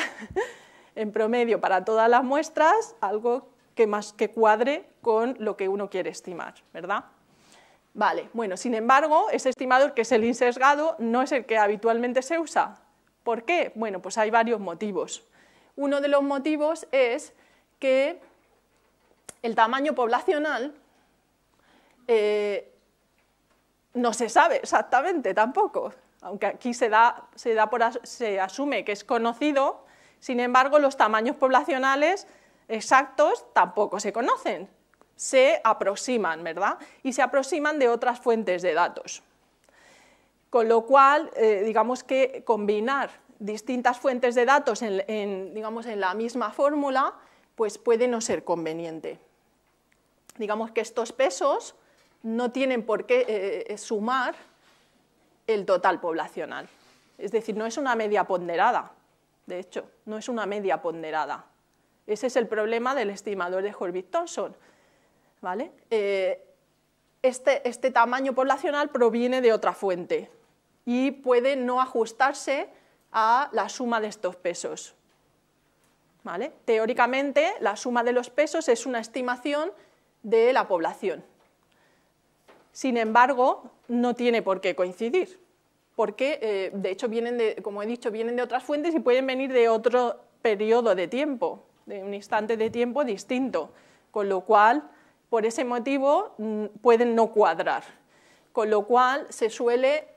Speaker 2: en promedio para todas las muestras, algo que más que cuadre con lo que uno quiere estimar, ¿verdad? Vale, bueno, sin embargo, ese estimador que es el insesgado no es el que habitualmente se usa. ¿Por qué? Bueno, pues hay varios motivos. Uno de los motivos es que el tamaño poblacional eh, no se sabe exactamente tampoco, aunque aquí se, asume que es conocido, sin embargo los tamaños poblacionales exactos tampoco se conocen, se aproximan, ¿verdad? Y se aproximan de otras fuentes de datos. Con lo cual, eh, digamos que combinar distintas fuentes de datos en, digamos, en la misma fórmula, pues puede no ser conveniente. Digamos que estos pesos no tienen por qué eh, eh, sumar el total poblacional. Es decir, no es una media ponderada, de hecho, no es una media ponderada. Ese es el problema del estimador de Horvitz-Thompson. ¿vale? Eh, este, este, tamaño poblacional proviene de otra fuente y puede no ajustarse a la suma de estos pesos. ¿Vale? Teóricamente, la suma de los pesos es una estimación de la población, sin embargo, no tiene por qué coincidir, porque eh, de hecho vienen de, como he dicho, vienen de otras fuentes y pueden venir de otro periodo de tiempo, de un instante de tiempo distinto, con lo cual, por ese motivo, mm, pueden no cuadrar. Con lo cual, se suele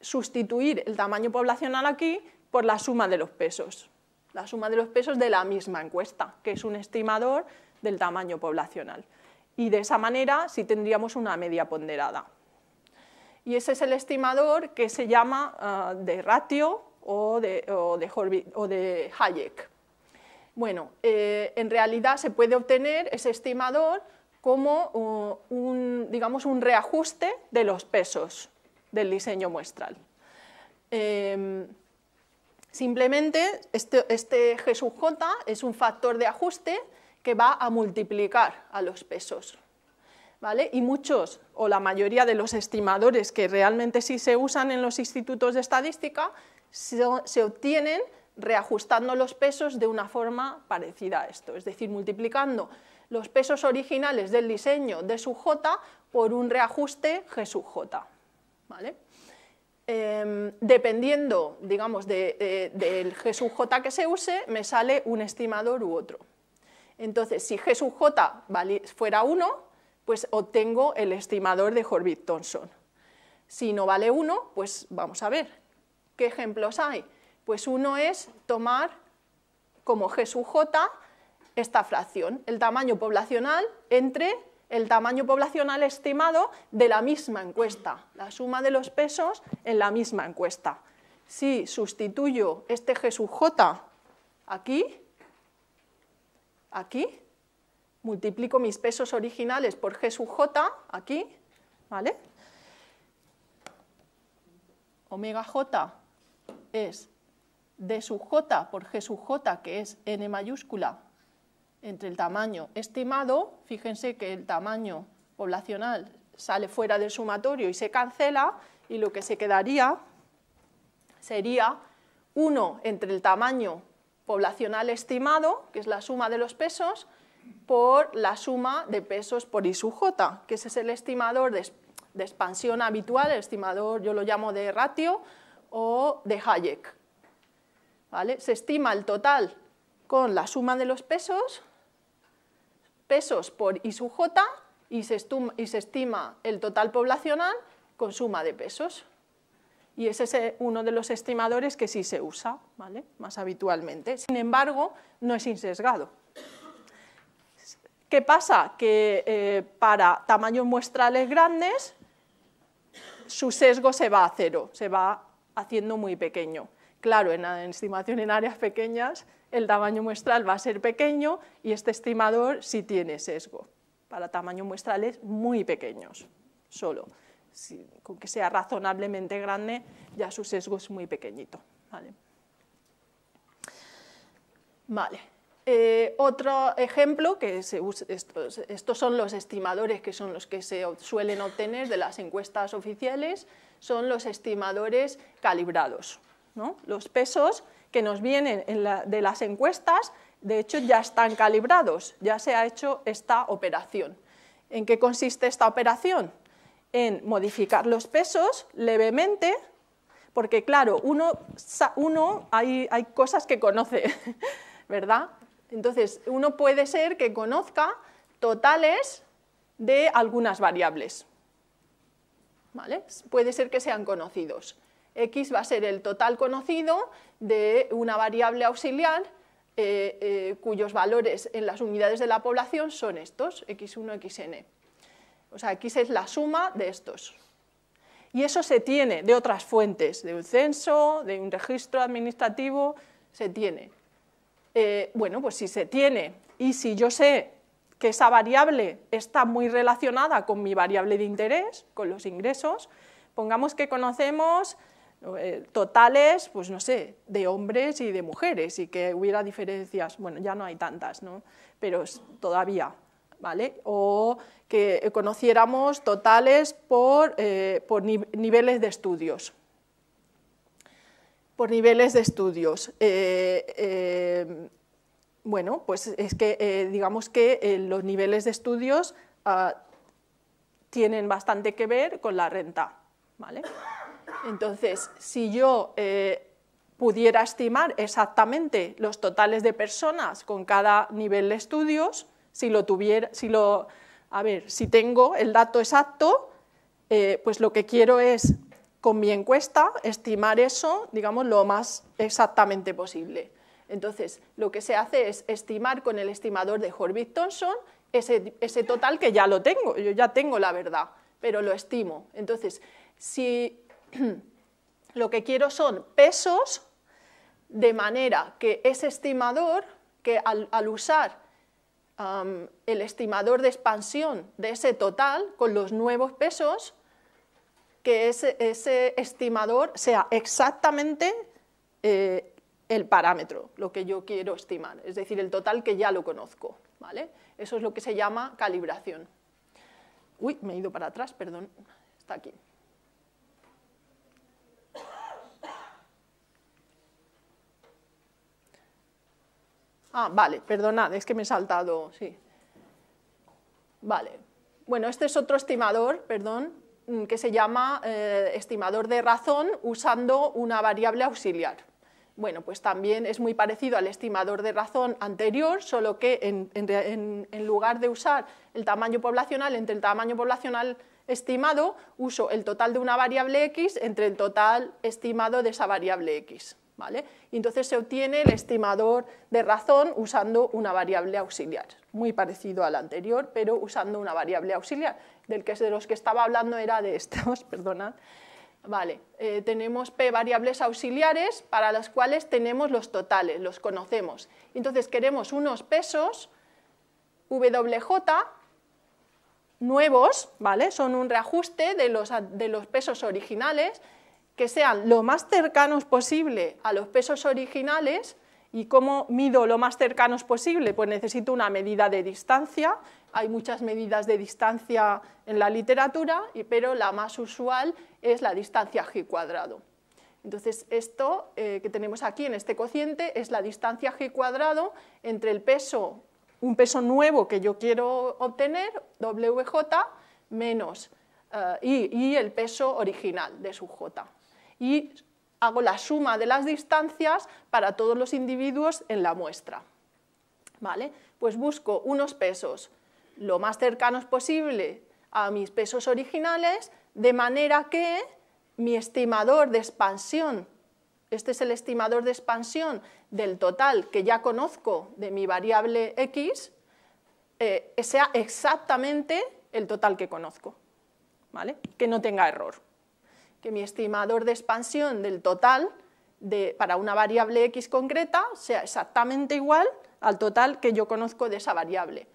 Speaker 2: sustituir el tamaño poblacional aquí por la suma de los pesos, la suma de los pesos de la misma encuesta, que es un estimador del tamaño poblacional y de esa manera sí tendríamos una media ponderada. Y ese es el estimador que se llama eh, de ratio o de, o de, Hayek. Bueno, eh, en realidad se puede obtener ese estimador como un, digamos, un reajuste de los pesos del diseño muestral. Em, simplemente este, este G J es un factor de ajuste que va a multiplicar a los pesos. ¿Vale? Y muchos o la mayoría de los estimadores que realmente sí se usan en los institutos de estadística se, obtienen reajustando los pesos de una forma parecida a esto, es decir, multiplicando los pesos originales del diseño de su J por un reajuste G sub J. ¿vale? Em, dependiendo, digamos, del G sub J que se use, me sale un estimador u otro. Entonces, si G sub j fuera 1, pues obtengo el estimador de Horvitz-Thompson. Si no vale 1, pues vamos a ver. ¿Qué ejemplos hay? Pues uno es tomar como G sub j esta fracción, el tamaño poblacional entre el tamaño poblacional estimado de la misma encuesta, la suma de los pesos en la misma encuesta. Si sustituyo este G sub j aquí, aquí, multiplico mis pesos originales por G sub j, aquí, ¿vale? Omega j es D sub j por G sub j, que es n mayúscula, entre el tamaño estimado, fíjense que el tamaño poblacional sale fuera del sumatorio y se cancela, y lo que se quedaría sería 1 entre el tamaño poblacional estimado, que es la suma de los pesos, por la suma de pesos por I sub que ese es el estimador de, expansión habitual, el estimador yo lo llamo de ratio o de Hayek. ¿Vale? Se estima el total con la suma de los pesos, pesos por I sub y se estima el total poblacional con suma de pesos y ese es eh, uno de los estimadores que sí se usa más habitualmente. Sin embargo, no es insesgado. ¿Qué pasa? Que eh, para tamaños muestrales grandes su sesgo se va a cero, se va haciendo muy pequeño. Claro, en estimación en áreas pequeñas el tamaño muestral va a ser pequeño y este estimador sí tiene sesgo para tamaños muestrales muy pequeños solo con que sea razonablemente grande, ya su sesgo es muy pequeñito. Vale. Eh, otro ejemplo, que estos, son los estimadores que son los que se suelen obtener de las encuestas oficiales, son los estimadores calibrados. ¿no? Los pesos que nos vienen de las encuestas, de hecho, ya están calibrados, ya se ha hecho esta operación. ¿En qué consiste esta operación? en modificar los pesos levemente, porque claro, uno, hay, cosas que conoce, ¿verdad? Entonces, uno puede ser que conozca totales de algunas variables. ¿Vale? Puede ser que sean conocidos. X va a ser el total conocido de una variable auxiliar eh, eh, cuyos valores en las unidades de la población son estos, X1, XN. O sea, X es la suma de estos. Y eso se tiene de otras fuentes, de un censo, de un registro administrativo, se tiene. Eh, bueno, pues si se tiene y si yo sé que esa variable está muy relacionada con mi variable de interés, con los ingresos, pongamos que conocemos eh, totales, pues no sé, de hombres y de mujeres y que hubiera diferencias, bueno, ya no hay tantas, ¿no? pero todavía o que eh, conociéramos totales por, eh, niveles de estudios. Por niveles de estudios. Eh, bueno, pues es que digamos que los niveles de estudios ah, tienen bastante que ver con la renta, Entonces, si yo pudiera estimar exactamente los totales de personas con cada nivel de estudios, si lo tuviera, si lo, a ver, si tengo el dato exacto, eh, pues lo que quiero es, con mi encuesta, estimar eso, digamos, lo más exactamente posible. Entonces, lo que se hace es estimar con el estimador de Horvitz-Thompson ese, ese total que ya lo tengo, yo ya tengo la verdad, pero lo estimo. Entonces, si lo que quiero son pesos, de manera que ese estimador, que al usar el estimador de expansión de ese total con los nuevos pesos, que ese, estimador sea exactamente eh, el parámetro, lo que yo quiero estimar, es decir, el total que ya lo conozco. ¿vale? Eso es lo que se llama calibración. Uy, me he ido para atrás, perdón, está aquí. Ah, vale, perdonad, es que me he saltado, sí. Vale. Bueno, este es otro estimador, perdón, mm, que se llama eh, estimador de razón usando una variable auxiliar. Bueno, pues también es muy parecido al estimador de razón anterior, solo que en, lugar de usar el tamaño poblacional entre el tamaño poblacional estimado, uso el total de una variable x entre el total estimado de esa variable x entonces se obtiene el estimador de razón usando una variable auxiliar, muy parecido al anterior, pero usando una variable auxiliar, del que de los que estaba hablando era de estos, perdonad. Vale, eh, tenemos P variables auxiliares para las cuales tenemos los totales, los conocemos. Entonces queremos unos pesos, WJ, nuevos, ¿vale? Son un reajuste de los pesos originales, que sean lo más cercanos posible a los pesos originales. ¿Y cómo mido lo más cercanos posible? Pues necesito una medida de distancia. Hay muchas medidas de distancia en la literatura, pero la más usual es la distancia g cuadrado. Entonces, esto eh, que tenemos aquí en este cociente es la distancia g cuadrado entre el peso, un peso nuevo que yo quiero obtener, wj, menos, eh, y, y el peso original de su j y hago la suma de las distancias para todos los individuos en la muestra. ¿Vale? Pues busco unos pesos lo más cercanos posible a mis pesos originales, de manera que mi estimador de expansión, este es el estimador de expansión del total que ya conozco de mi variable x, eh, sea exactamente el total que conozco, ¿vale? que no tenga error que mi estimador de expansión del total para una variable x concreta sea exactamente igual al total que yo conozco de esa variable.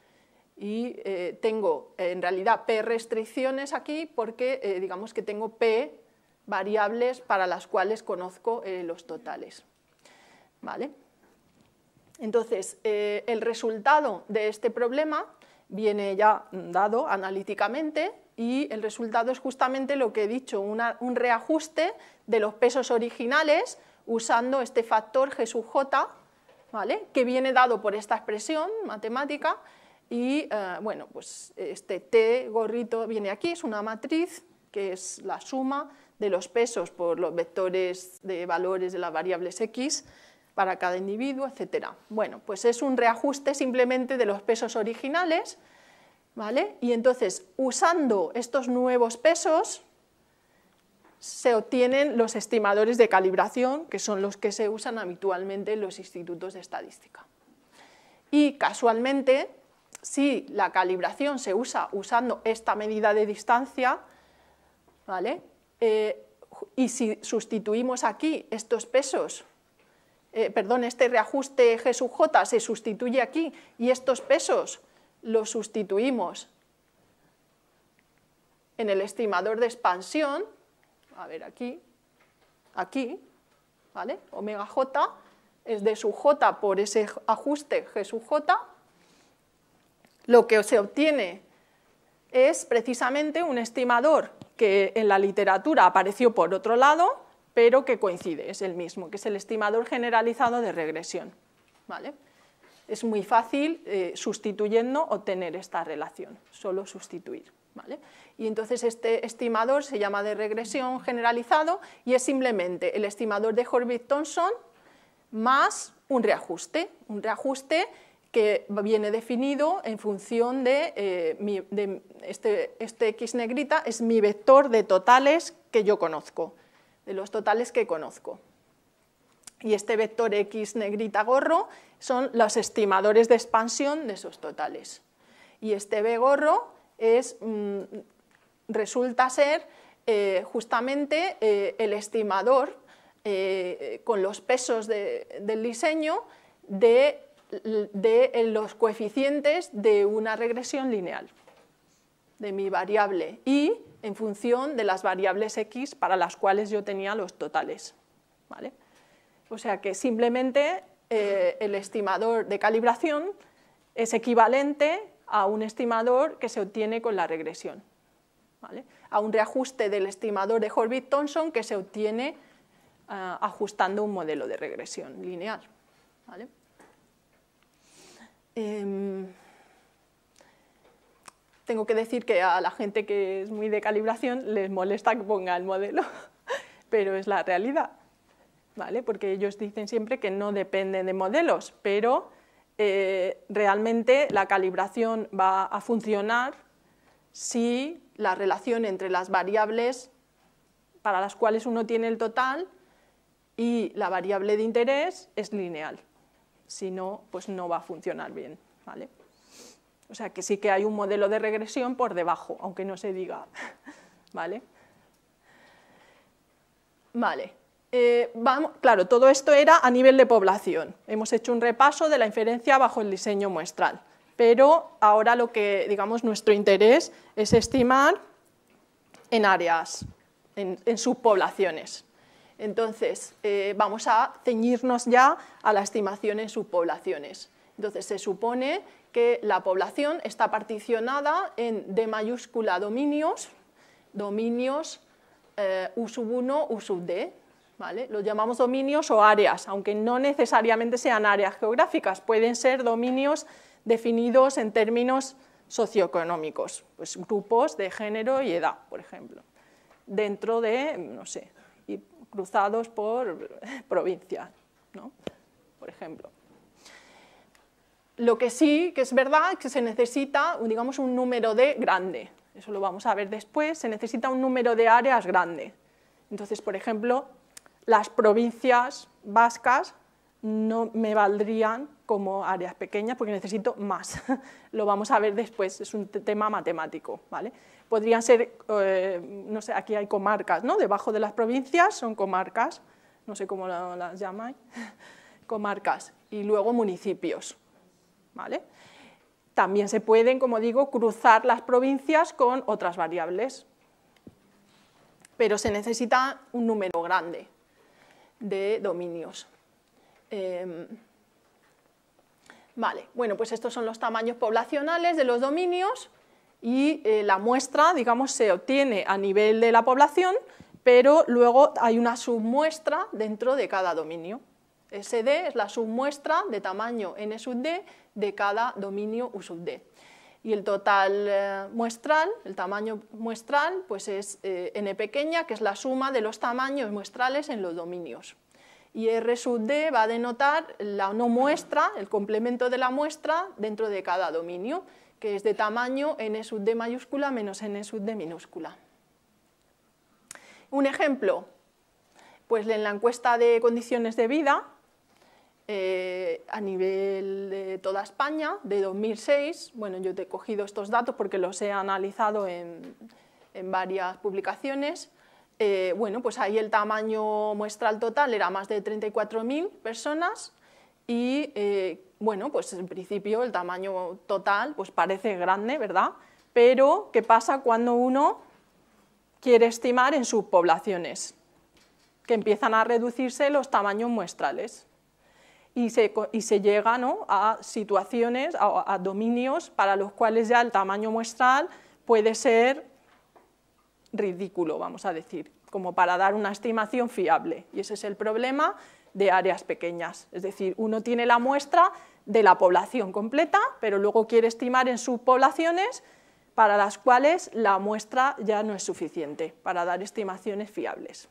Speaker 2: Y eh, tengo eh, en realidad p restricciones aquí porque eh, digamos que tengo p variables para las cuales conozco los totales. ¿Vale? Entonces, el resultado de este problema viene ya mm, dado analíticamente y el resultado es justamente lo que he dicho, un reajuste de los pesos originales usando este factor G sub j, ¿vale? que viene dado por esta expresión matemática y eh, bueno, pues este T gorrito viene aquí, es una matriz que es la suma de los pesos por los vectores de valores de las variables x para cada individuo, etcétera. Bueno, pues es un reajuste simplemente de los pesos originales, ¿vale? Y entonces, usando estos nuevos pesos, se obtienen los estimadores de calibración, que son los que se usan habitualmente en los institutos de estadística. Y casualmente, si la calibración se usa usando esta medida de distancia, ¿vale? Eh, y si sustituimos aquí estos pesos eh, perdón, este reajuste j se sustituye aquí y estos pesos los sustituimos en el estimador de expansión, a ver aquí, aquí, ¿vale? Omega J es de sub J por ese ajuste G sub lo que se obtiene es precisamente un estimador que en la literatura apareció por otro lado, pero que coincide, es el mismo, que es el estimador generalizado de regresión. ¿vale? Es muy fácil, eh, sustituyendo, obtener esta relación, solo sustituir. Y entonces este estimador se llama de regresión generalizado y es simplemente el estimador de Horvitz-Thompson más un reajuste, un reajuste que viene definido en función de, eh, este, este, x negrita, es mi vector de totales que yo conozco de los totales que conozco. Y este vector X negrita gorro son los estimadores de expansión de esos totales. Y este B gorro es, mm, resulta ser eh, justamente eh, el estimador eh, con los pesos del diseño de, de los coeficientes de una regresión lineal, de mi variable y en función de las variables x para las cuales yo tenía los totales. ¿vale? O sea que simplemente eh, el estimador de calibración es equivalente a un estimador que se obtiene con la regresión, a un reajuste del estimador de horvitz thompson que se obtiene ah, ajustando un modelo de regresión lineal. ¿vale? Em, tengo que decir que a la gente que es muy de calibración les molesta que ponga el modelo, pero es la realidad, ¿vale? Porque ellos dicen siempre que no dependen de modelos, pero eh, realmente la calibración va a funcionar si la relación entre las variables para las cuales uno tiene el total y la variable de interés es lineal. Si no, pues no va a funcionar bien, ¿vale? O sea, que sí que hay un modelo de regresión por debajo, aunque no se diga, ¿vale? Vale. Eh, claro, todo esto era a nivel de población. Hemos hecho un repaso de la inferencia bajo el diseño muestral, pero ahora lo que, digamos, nuestro interés es estimar en áreas, en, subpoblaciones. Entonces, eh, vamos a ceñirnos ya a la estimación en subpoblaciones. Entonces, se supone que la población está particionada en D mayúscula dominios, dominios eh, U1, u sub ¿vale? Los llamamos dominios o áreas, aunque no necesariamente sean áreas geográficas, pueden ser dominios definidos en términos socioeconómicos, pues grupos de género y edad, por ejemplo, dentro de, no sé, y cruzados por provincia, ¿no? por ejemplo. Lo que sí que es verdad es que se necesita, digamos, un número de grande. Eso lo vamos a ver después. Se necesita un número de áreas grande. Entonces, por ejemplo, las provincias vascas no me valdrían como áreas pequeñas porque necesito más. Lo vamos a ver después, es un tema matemático. ¿vale? Podrían ser, eh, no sé, aquí hay comarcas, ¿no? Debajo de las provincias son comarcas, no sé cómo las llaman, comarcas, y luego municipios. También se pueden, como digo, cruzar las provincias con otras variables, pero se necesita un número grande de dominios. Em, vale, bueno, pues estos son los tamaños poblacionales de los dominios y eh, la muestra, digamos, se obtiene a nivel de la población, pero luego hay una submuestra dentro de cada dominio. SD es la submuestra de tamaño N sub D de cada dominio U sub D. Y el total eh, muestral, el tamaño muestral, pues es eh, n pequeña, que es la suma de los tamaños muestrales en los dominios. Y R sub D va a denotar la no muestra, el complemento de la muestra dentro de cada dominio, que es de tamaño n sub D mayúscula menos n sub D minúscula. Un ejemplo, pues en la encuesta de condiciones de vida, eh, a nivel de toda España de 2006. Bueno, yo te he cogido estos datos porque los he analizado en, varias publicaciones. Eh, bueno, pues ahí el tamaño muestral total era más de 34.000 personas y, eh, bueno, pues en principio el tamaño total pues parece grande, ¿verdad? Pero, ¿qué pasa cuando uno quiere estimar en subpoblaciones? Que empiezan a reducirse los tamaños muestrales y se, llega a situaciones, a dominios para los cuales ya el tamaño muestral puede ser ridículo, vamos a decir, como para dar una estimación fiable. Y ese es el problema de áreas pequeñas. Es decir, uno tiene la muestra de la población completa, pero luego quiere estimar en subpoblaciones para las cuales la muestra ya no es suficiente para dar estimaciones fiables.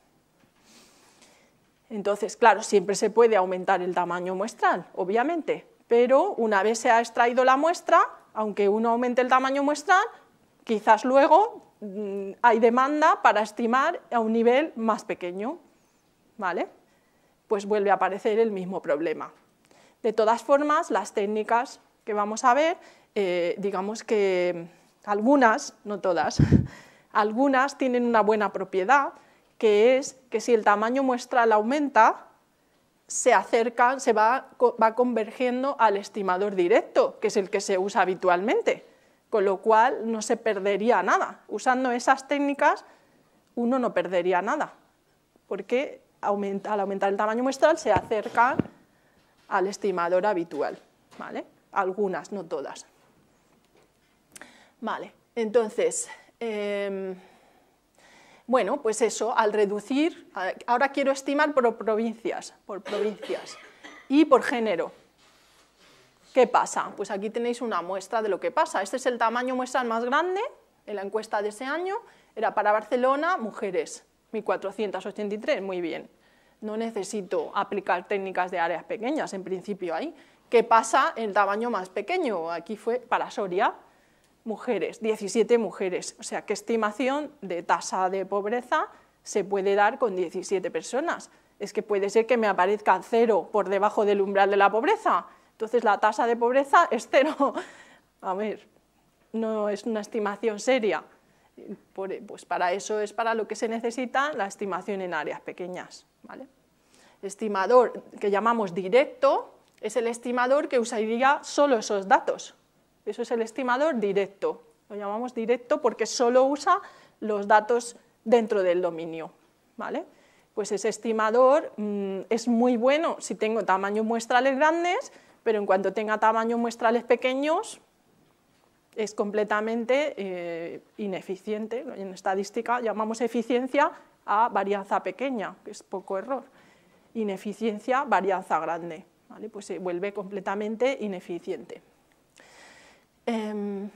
Speaker 2: Entonces, claro, siempre se puede aumentar el tamaño muestral, obviamente, pero una vez se ha extraído la muestra, aunque uno aumente el tamaño muestral, quizás luego mm, hay demanda para estimar a un nivel más pequeño, ¿vale? Pues vuelve a aparecer el mismo problema. De todas formas, las técnicas que vamos a ver, eh, digamos que algunas, no todas, algunas tienen una buena propiedad, que es que si el tamaño muestral aumenta, se acerca, se va, convergiendo al estimador directo, que es el que se usa habitualmente, con lo cual no se perdería nada. Usando esas técnicas, uno no perdería nada, porque al aumentar el tamaño muestral se acerca al estimador habitual, ¿vale? Algunas, no todas. Vale, entonces... Em, bueno, pues eso, al reducir, ahora quiero estimar por provincias, por provincias y por género. ¿Qué pasa? Pues aquí tenéis una muestra de lo que pasa. Este es el tamaño muestral más grande en la encuesta de ese año. Era para Barcelona, mujeres, 1.483, muy bien. No necesito aplicar técnicas de áreas pequeñas, en principio ahí. ¿Qué pasa en el tamaño más pequeño? Aquí fue para Soria, mujeres, 17 mujeres. O sea, ¿qué estimación de tasa de pobreza se puede dar con 17 personas? Es que puede ser que me aparezca cero por debajo del umbral de la pobreza. Entonces la tasa de pobreza es cero. A ver, no es una estimación seria. pues para eso es para lo que se necesita la estimación en áreas pequeñas. Estimador que llamamos directo es el estimador que usaría solo esos datos, eso es el estimador directo. Lo llamamos directo porque solo usa los datos dentro del dominio. ¿vale? Pues ese estimador mm, es muy bueno si tengo tamaños muestrales grandes, pero en cuanto tenga tamaños muestrales pequeños, es completamente eh, ineficiente. En estadística llamamos eficiencia a varianza pequeña, que es poco error. Ineficiencia, varianza grande. ¿vale? Pues se vuelve completamente ineficiente. Em,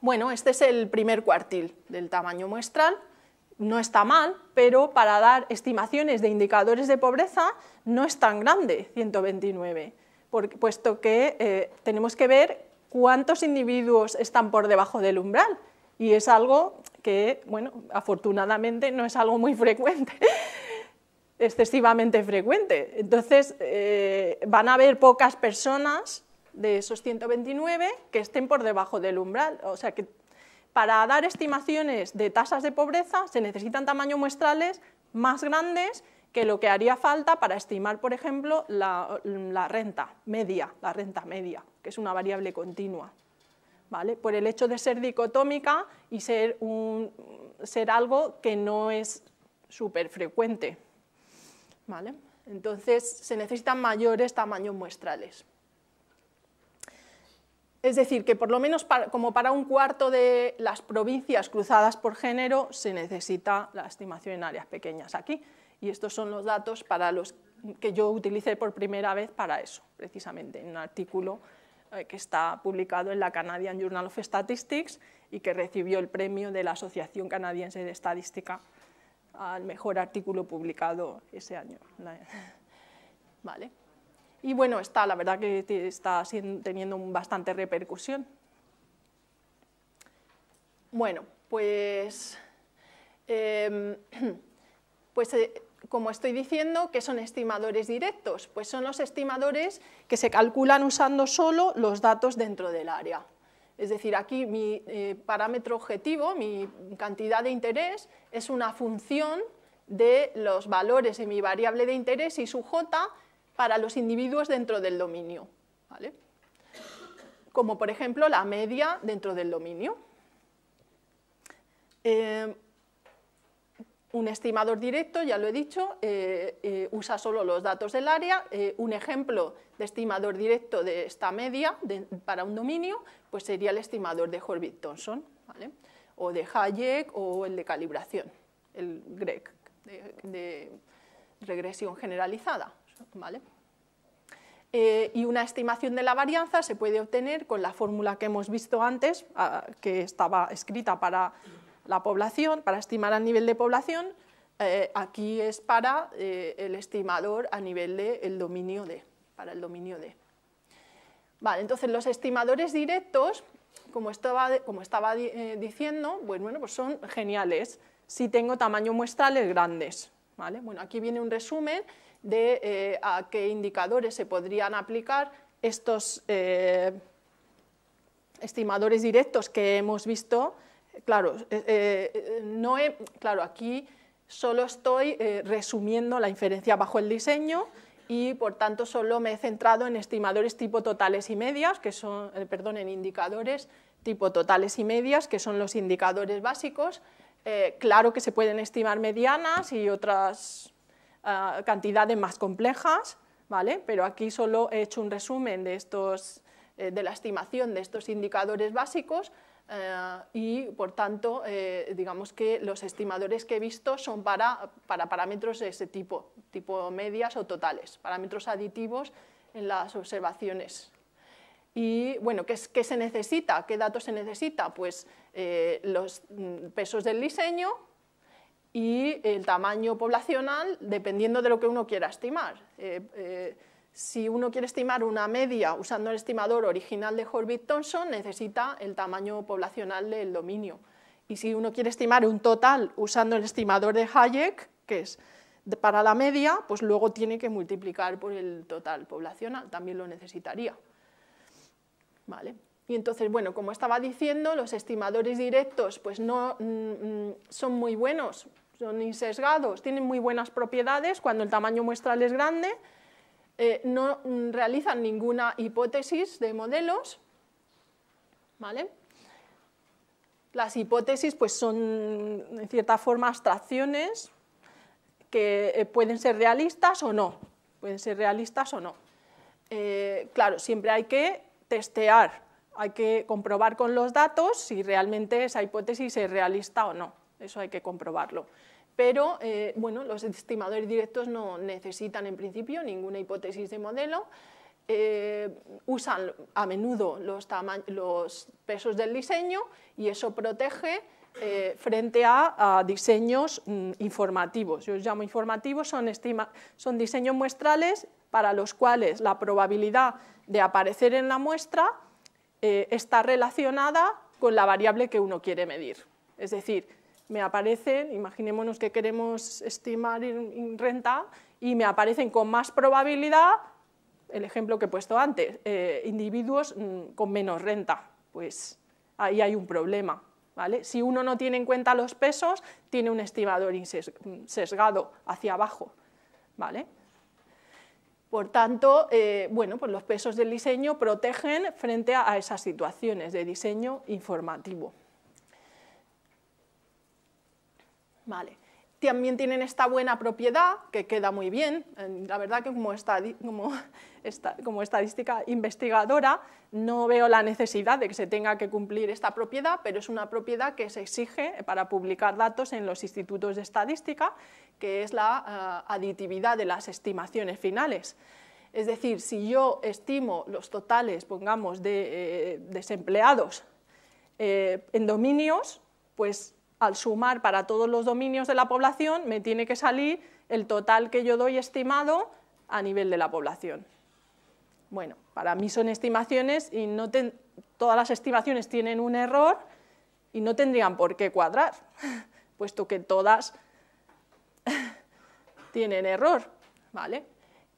Speaker 2: bueno, este es el primer cuartil del tamaño muestral, no está mal, pero para dar estimaciones de indicadores de pobreza no es tan grande, 129, puesto que eh, tenemos que ver cuántos individuos están por debajo del umbral, y es algo que, bueno, afortunadamente no es algo muy frecuente, excesivamente frecuente. Entonces, eh, van a haber pocas personas de esos 129 que estén por debajo del umbral. O sea que para dar estimaciones de tasas de pobreza se necesitan tamaños muestrales más grandes que lo que haría falta para estimar, por ejemplo, la, renta media, la renta media, que es una variable continua. ¿Vale? Por el hecho de ser dicotómica y ser, ser algo que no es súper frecuente. Entonces se necesitan mayores tamaños muestrales. Es decir, que por lo menos para, como para un cuarto de las provincias cruzadas por género se necesita la estimación en áreas pequeñas aquí. Y estos son los datos para los que yo utilicé por primera vez para eso, precisamente en un artículo eh, que está publicado en la Canadian Journal of Statistics y que recibió el premio de la Asociación Canadiense de Estadística al mejor artículo publicado ese año. ¿Vale? Y bueno, está, la verdad que está teniendo bastante repercusión. Bueno, pues, em, pues eh, como estoy diciendo, ¿qué son estimadores directos? Pues son los estimadores que se calculan usando solo los datos dentro del área. Es decir, aquí mi eh, parámetro objetivo, mi cantidad de interés, es una función de los valores en mi variable de interés y su j para los individuos dentro del dominio, como por ejemplo la media dentro del dominio. Eh, un estimador directo, ya lo he dicho, eh, eh, usa solo los datos del área. un ejemplo de estimador directo de esta media para un dominio pues sería el estimador de Horvitz-Thompson, o de Hayek, o el de calibración, el GREG, de regresión generalizada. Eh, y una estimación de la varianza se puede obtener con la fórmula que hemos visto antes, ah, que estaba escrita para la población, para estimar a nivel de población, eh, aquí es para eh, el estimador a nivel del de dominio D, para el dominio D. Vale, entonces los estimadores directos, como estaba, como estaba diciendo, pues, bueno, pues son geniales, si tengo tamaño muestrales grandes. ¿vale? Bueno, aquí viene un resumen de eh, a qué indicadores se podrían aplicar estos eh, estimadores directos que hemos visto. Claro, eh, no claro aquí solo estoy resumiendo la inferencia bajo el diseño y por tanto solo me he centrado en estimadores tipo totales y medias, que son, perdón, en indicadores tipo totales y medias, que son los indicadores básicos. claro que se pueden estimar medianas y otras Ah, cantidades más complejas, ¿vale? pero aquí solo he hecho un resumen de, estos, eh, de la estimación de estos indicadores básicos eh, y, por tanto, eh, digamos que los estimadores que he visto son para, parámetros de ese tipo, tipo medias o totales, parámetros aditivos en las observaciones. Y bueno, ¿qué, se necesita? ¿Qué datos se necesita? Pues los mm, pesos del diseño, y el tamaño poblacional dependiendo de lo que uno quiera estimar. Eh, eh, si uno quiere estimar una media usando el estimador original de horvitz thompson necesita el tamaño poblacional del dominio. Y si uno quiere estimar un total usando el estimador de Hayek, que es para la media, pues luego tiene que multiplicar por el total poblacional, también lo necesitaría. Y entonces, bueno, como estaba diciendo, los estimadores directos pues no mm, mm, son muy buenos son insesgados, tienen muy buenas propiedades cuando el tamaño muestral es grande, eh, no realizan ninguna hipótesis de modelos, ¿vale? Las hipótesis pues, son, en cierta forma, abstracciones que eh, pueden ser realistas o no, pueden ser realistas o no. Eh, claro, siempre hay que testear, hay que comprobar con los datos si realmente esa hipótesis es realista o no, eso hay que comprobarlo pero eh, bueno, los estimadores directos no necesitan en principio ninguna hipótesis de modelo, eh, usan a menudo los, pesos del diseño y eso protege eh, frente a, diseños mm, informativos. Yo los llamo informativos, son, son diseños muestrales para los cuales la probabilidad de aparecer en la muestra está relacionada con la variable que uno quiere medir. Es decir, me aparecen, imaginémonos que queremos estimar renta, y me aparecen con más probabilidad, el ejemplo que he puesto antes, eh, individuos mm, con menos renta. Pues ahí hay un problema. ¿vale? Si uno no tiene en cuenta los pesos, tiene un estimador sesgado hacia abajo. ¿vale? Por tanto, eh, bueno, pues los pesos del diseño protegen frente a esas situaciones de diseño informativo. Vale. También tienen esta buena propiedad, que queda muy bien, la verdad que como, estadística investigadora no veo la necesidad de que se tenga que cumplir esta propiedad, pero es una propiedad que se exige para publicar datos en los institutos de estadística, que es la eh, aditividad de las estimaciones finales. Es decir, si yo estimo los totales, pongamos, de eh, desempleados eh, en dominios, pues al sumar para todos los dominios de la población, me tiene que salir el total que yo doy estimado a nivel de la población. Bueno, para mí son estimaciones y no todas las estimaciones tienen un error y no tendrían por qué cuadrar, puesto que todas tienen error, ¿vale?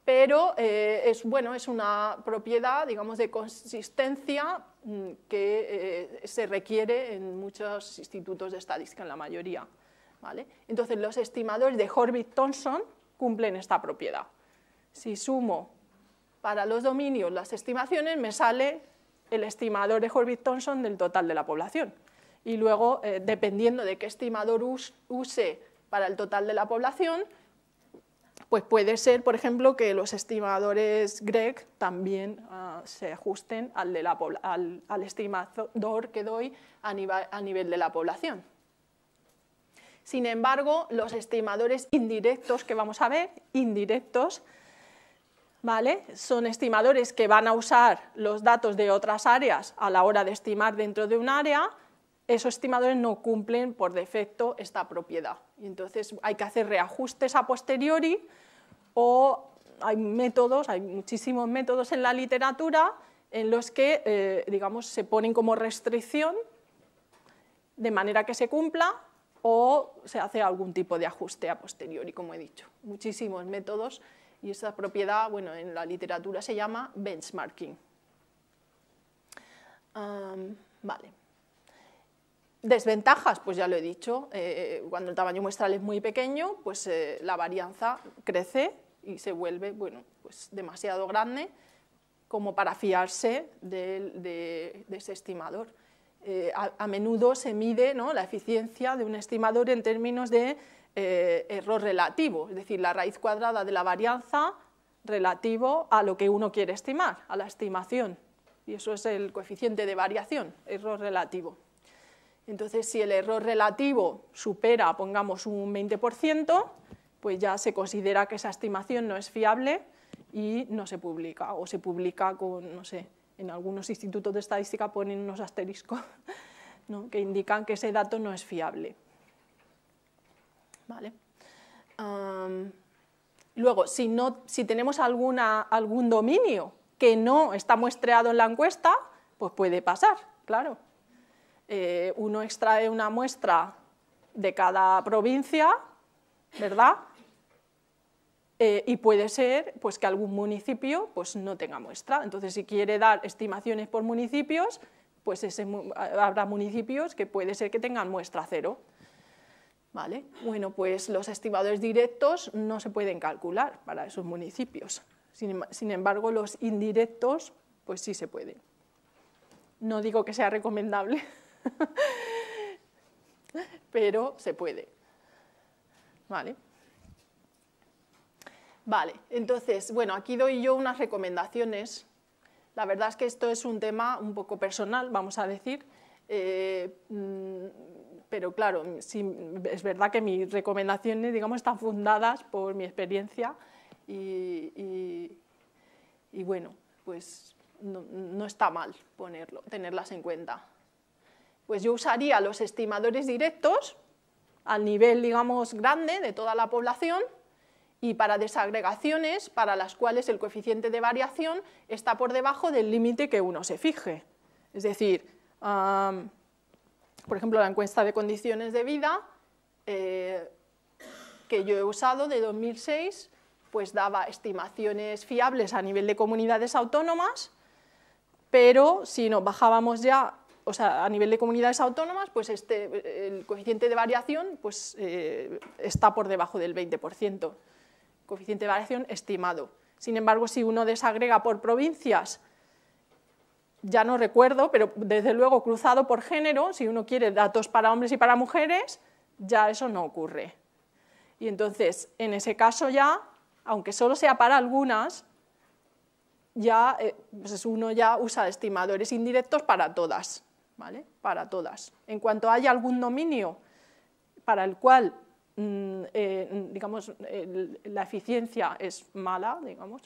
Speaker 2: Pero eh, es, bueno, es una propiedad, digamos, de consistencia Mm, que eh, se requiere en muchos institutos de estadística, en la mayoría. ¿vale? Entonces, los estimadores de Horvitz-Thompson cumplen esta propiedad. Si sumo para los dominios las estimaciones, me sale el estimador de Horvitz-Thompson del total de la población. Y luego, eh, dependiendo de qué estimador use para el total de la población, pues puede ser, por ejemplo, que los estimadores Greg también ah, se ajusten al, estimador que doy a nivel, de la población. Sin embargo, los estimadores indirectos que vamos a ver, indirectos, ¿vale? son estimadores que van a usar los datos de otras áreas a la hora de estimar dentro de un área, esos estimadores no cumplen por defecto esta propiedad. Y entonces hay que hacer reajustes a posteriori o hay métodos, hay muchísimos métodos en la literatura en los que, eh, digamos, se ponen como restricción de manera que se cumpla o se hace algún tipo de ajuste a posteriori, como he dicho. Muchísimos métodos y esa propiedad, bueno, en la literatura se llama benchmarking. vale. Desventajas, pues ya lo he dicho, eh, cuando el tamaño muestral es muy pequeño, pues eh, la varianza crece y se vuelve, pues demasiado grande como para fiarse de, ese estimador. Eh, a, menudo se mide ¿no? la eficiencia de un estimador en términos de error relativo, es decir, la raíz cuadrada de la varianza relativo a lo que uno quiere estimar, a la estimación, y eso es el coeficiente de variación, error relativo. Entonces, si el error relativo supera, pongamos, un 20%, pues ya se considera que esa estimación no es fiable y no se publica, o se publica con, no sé, en algunos institutos de estadística ponen unos asteriscos que indican que ese dato no es fiable. luego, si, no, si tenemos alguna, algún dominio que no está muestreado en la encuesta, pues puede pasar, claro. Eh, uno extrae una muestra de cada provincia, ¿verdad? Eh, y puede ser pues, que algún municipio pues, no tenga muestra. Entonces, si quiere dar estimaciones por municipios, pues habrá municipios que puede ser que tengan muestra cero. ¿Vale? Bueno, pues los estimadores directos no se pueden calcular para esos municipios. Sin, em, sin embargo, los indirectos, pues sí se pueden. No digo que sea recomendable. Pero se puede. Vale. Vale, entonces, bueno, aquí doy yo unas recomendaciones. La verdad es que esto es un tema un poco personal, vamos a decir, eh, mm, pero claro, es verdad que mis recomendaciones, digamos, están fundadas por mi experiencia y, bueno, pues no, no, está mal ponerlo, tenerlas en cuenta. Pues yo usaría los estimadores directos al nivel, digamos, grande de toda la población y para desagregaciones para las cuales el coeficiente de variación está por debajo del límite que uno se fije. Es decir, por ejemplo, la encuesta de condiciones de vida eh, que yo he usado de 2006, pues daba estimaciones fiables a nivel de comunidades autónomas, pero si nos bajábamos ya o sea, a nivel de comunidades autónomas, pues este, el coeficiente de variación pues, eh, está por debajo del 20%, coeficiente de variación estimado. Sin embargo, si uno desagrega por provincias, ya no recuerdo, pero desde luego cruzado por género, si uno quiere datos para hombres y para mujeres, ya eso no ocurre. Y entonces, en ese caso ya, aunque solo sea para algunas, ya eh, pues uno ya usa estimadores indirectos para todas. Para todas. En cuanto haya algún dominio para el cual mm, eh, la eficiencia es mala, digamos,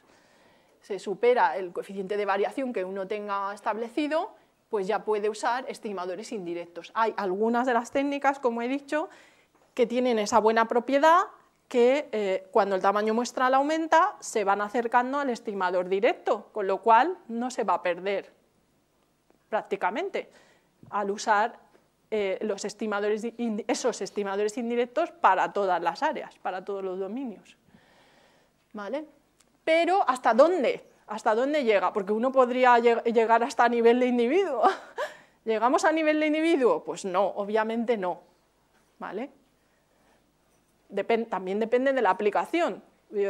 Speaker 2: se supera el coeficiente de variación que uno tenga establecido, pues ya puede usar estimadores indirectos. Hay algunas de las técnicas, como he dicho, que tienen esa buena propiedad que eh, cuando el tamaño muestral aumenta se van acercando al estimador directo, con lo cual no se va a perder prácticamente al usar eh, esos estimadores indirectos para todas las áreas, para todos los dominios. ¿Vale? Pero ¿hasta dónde? ¿Hasta dónde llega? Porque uno podría llegar hasta nivel de individuo. ¿Llegamos a nivel de individuo? Pues no, obviamente no. ¿Vale? también depende de la aplicación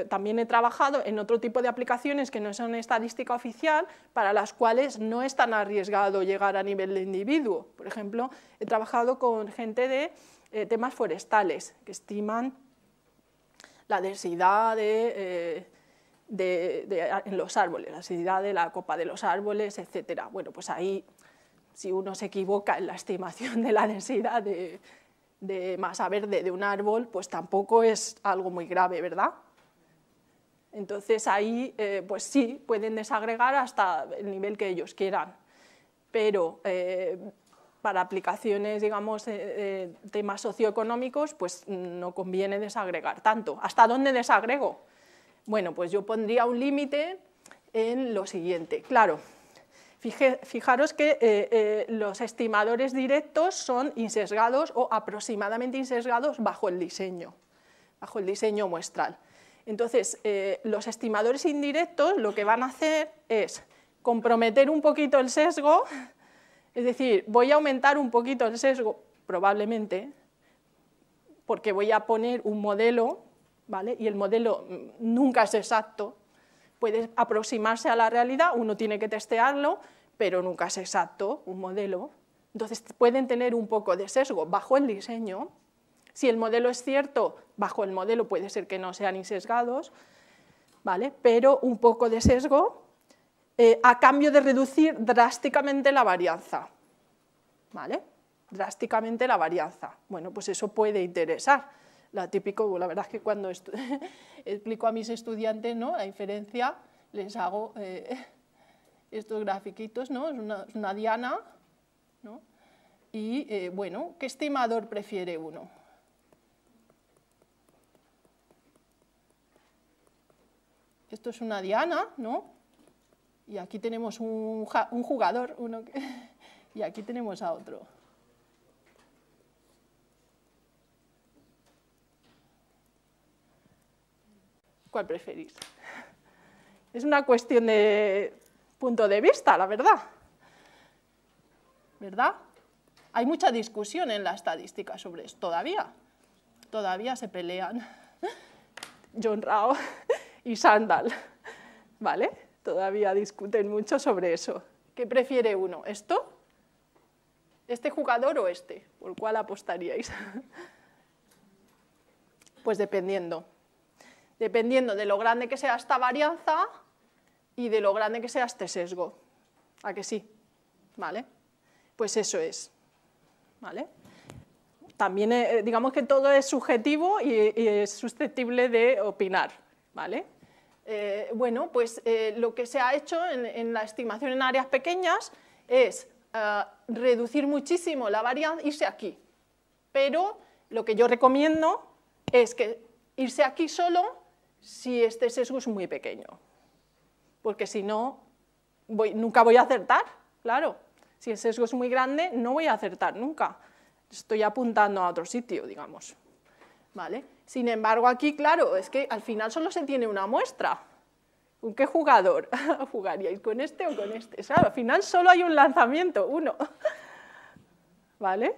Speaker 2: también he trabajado en otro tipo de aplicaciones que no son estadística oficial, para las cuales no es tan arriesgado llegar a nivel de individuo. Por ejemplo, he trabajado con gente de eh, temas forestales, que estiman la densidad de, eh, en los árboles, la densidad de la copa de los árboles, etc. Bueno, pues ahí, si uno se equivoca en la estimación de la densidad de masa verde de un árbol, pues tampoco es algo muy grave, ¿verdad? Entonces ahí, eh, pues sí, pueden desagregar hasta el nivel que ellos quieran, pero eh, para aplicaciones, digamos, eh, temas socioeconómicos, pues no conviene desagregar tanto. ¿Hasta dónde desagrego? Bueno, pues yo pondría un límite en lo siguiente. Claro, fijaros que los estimadores directos son insesgados o aproximadamente insesgados bajo el diseño, bajo el diseño muestral. Entonces, eh, los estimadores indirectos lo que van a hacer es comprometer un poquito el sesgo, es decir, voy a aumentar un poquito el sesgo, probablemente, porque voy a poner un modelo, ¿vale? Y el modelo mm, nunca es exacto, puede aproximarse a la realidad, uno tiene que testearlo, pero nunca es exacto un modelo. Entonces pueden tener un poco de sesgo bajo el diseño. Si el modelo es cierto, bajo el modelo puede ser que no sean insesgados, ¿vale? pero un poco de sesgo eh, a cambio de reducir drásticamente la varianza. ¿vale? Drásticamente la varianza. Bueno, pues eso puede interesar. La, típico, la verdad es que cuando explico a mis estudiantes la diferencia, les hago eh, estos grafiquitos, ¿no? es, una, diana, ¿no? y eh, bueno, ¿qué estimador prefiere uno? esto es una diana, ¿no? Y aquí tenemos un, jugador, y aquí tenemos a otro. ¿Cuál preferís? Es una cuestión de punto de vista, la verdad. ¿Verdad? Hay mucha discusión en la estadística sobre esto todavía. Todavía se pelean. John Rao y Sandal, ¿vale? Todavía discuten mucho sobre eso. ¿Qué prefiere uno? ¿Esto? ¿Este jugador o este? ¿Por cuál apostaríais? pues dependiendo. Dependiendo de lo grande que sea esta varianza y de lo grande que sea este sesgo. ¿A que sí? ¿Vale? Pues eso es. ¿Vale? También, eh, digamos que todo es subjetivo y, y es susceptible de opinar, ¿vale? Eh, bueno, pues eh, lo que se ha hecho en, la estimación en áreas pequeñas es eh, reducir muchísimo la varianza, irse aquí. Pero lo que yo recomiendo es que irse aquí solo si este sesgo es muy pequeño. Porque si no, nunca voy a acertar, claro. Si el sesgo es muy grande, no voy a acertar nunca. Estoy apuntando a otro sitio, digamos. ¿Vale? Sin embargo, aquí, claro, es que al final solo se tiene una muestra. ¿Con qué jugador jugaríais? ¿Con este o con este? O al final solo hay un lanzamiento, uno. ¿Vale?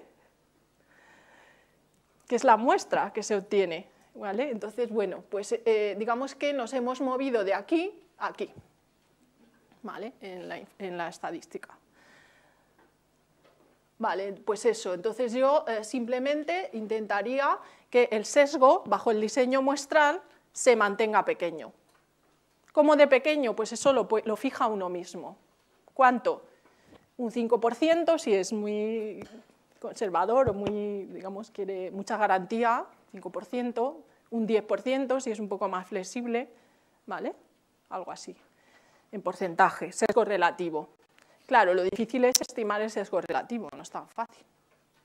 Speaker 2: Que es la muestra que se obtiene. ¿Vale? Entonces, bueno, pues eh, digamos que nos hemos movido de aquí a aquí, ¿vale? en la estadística. Vale, pues eso. Entonces yo eh, simplemente intentaría que el sesgo bajo el diseño muestral se mantenga pequeño. ¿Cómo de pequeño? Pues eso lo, lo fija uno mismo. ¿Cuánto? Un 5% si es muy conservador o muy, digamos, quiere mucha garantía, 5%, un 10% si es un poco más flexible, ¿vale? Algo así, en porcentaje, sesgo relativo. Claro, lo difícil es estimar el sesgo relativo, no es tan fácil.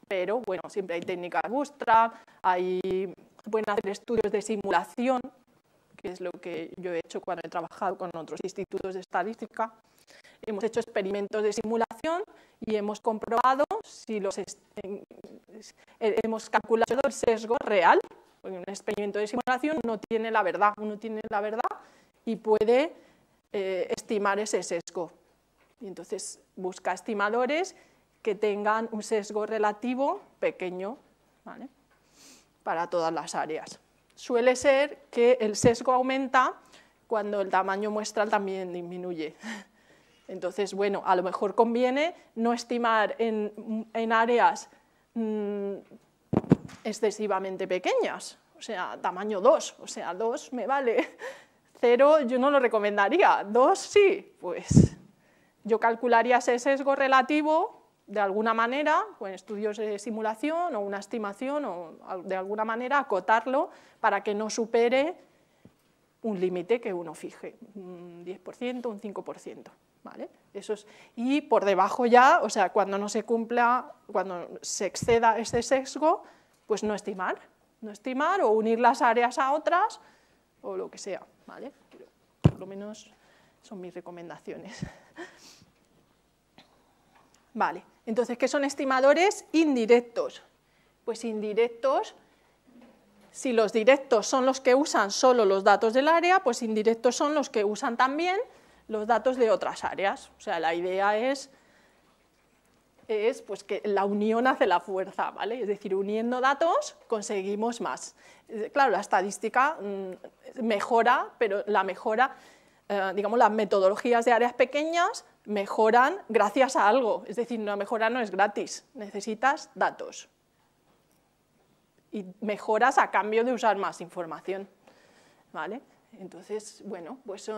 Speaker 2: Pero bueno, siempre hay técnicas Bootstrap, hay, pueden hacer estudios de simulación, que es lo que yo he hecho cuando he trabajado con otros institutos de estadística. Hemos hecho experimentos de simulación y hemos comprobado si los eh, hemos calculado el sesgo real, porque un experimento de simulación no tiene la verdad, uno tiene la verdad y puede eh, estimar ese sesgo. Y entonces busca estimadores que tengan un sesgo relativo pequeño para todas las áreas. Suele ser que el sesgo aumenta cuando el tamaño muestral también disminuye. Entonces, bueno, a lo mejor conviene no estimar en, áreas mm, excesivamente pequeñas, o sea, tamaño 2, o sea, 2 me vale, 0 yo no lo recomendaría, 2 sí, pues yo calcularía ese sesgo relativo de alguna manera, con estudios de simulación o una estimación, o de alguna manera acotarlo para que no supere un límite que uno fije, un 10%, un 5%. ¿vale? y por debajo ya, o sea, cuando no se cumpla, cuando se exceda ese sesgo, pues no estimar, no estimar o unir las áreas a otras o lo que sea. ¿vale? por lo menos son mis recomendaciones. Vale, entonces, ¿qué son estimadores indirectos? Pues indirectos, si los directos son los que usan solo los datos del área, pues indirectos son los que usan también los datos de otras áreas. O sea, la idea es, es pues, que la unión hace la fuerza, ¿vale? Es decir, uniendo datos conseguimos más. Eh, claro, la estadística mm, mejora, pero la mejora eh, digamos, las metodologías de áreas pequeñas mejoran gracias a algo. Es decir, una mejora no es gratis, necesitas datos. Y mejoras a cambio de usar más información. ¿Vale? Entonces, bueno, pues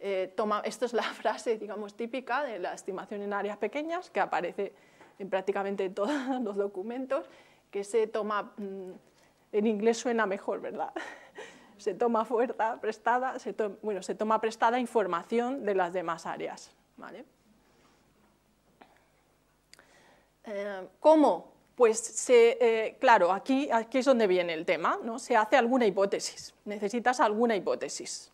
Speaker 2: eh, esto es la frase, digamos, típica de la estimación en áreas pequeñas, que aparece en prácticamente todos los documentos, que se toma, mm, en inglés suena mejor, ¿verdad? se toma prestada, bueno, se toma prestada información de las demás áreas. Eh, ¿Cómo? Pues, se, eh, claro, aquí, aquí es donde viene el tema, ¿no? Se hace alguna hipótesis, necesitas alguna hipótesis,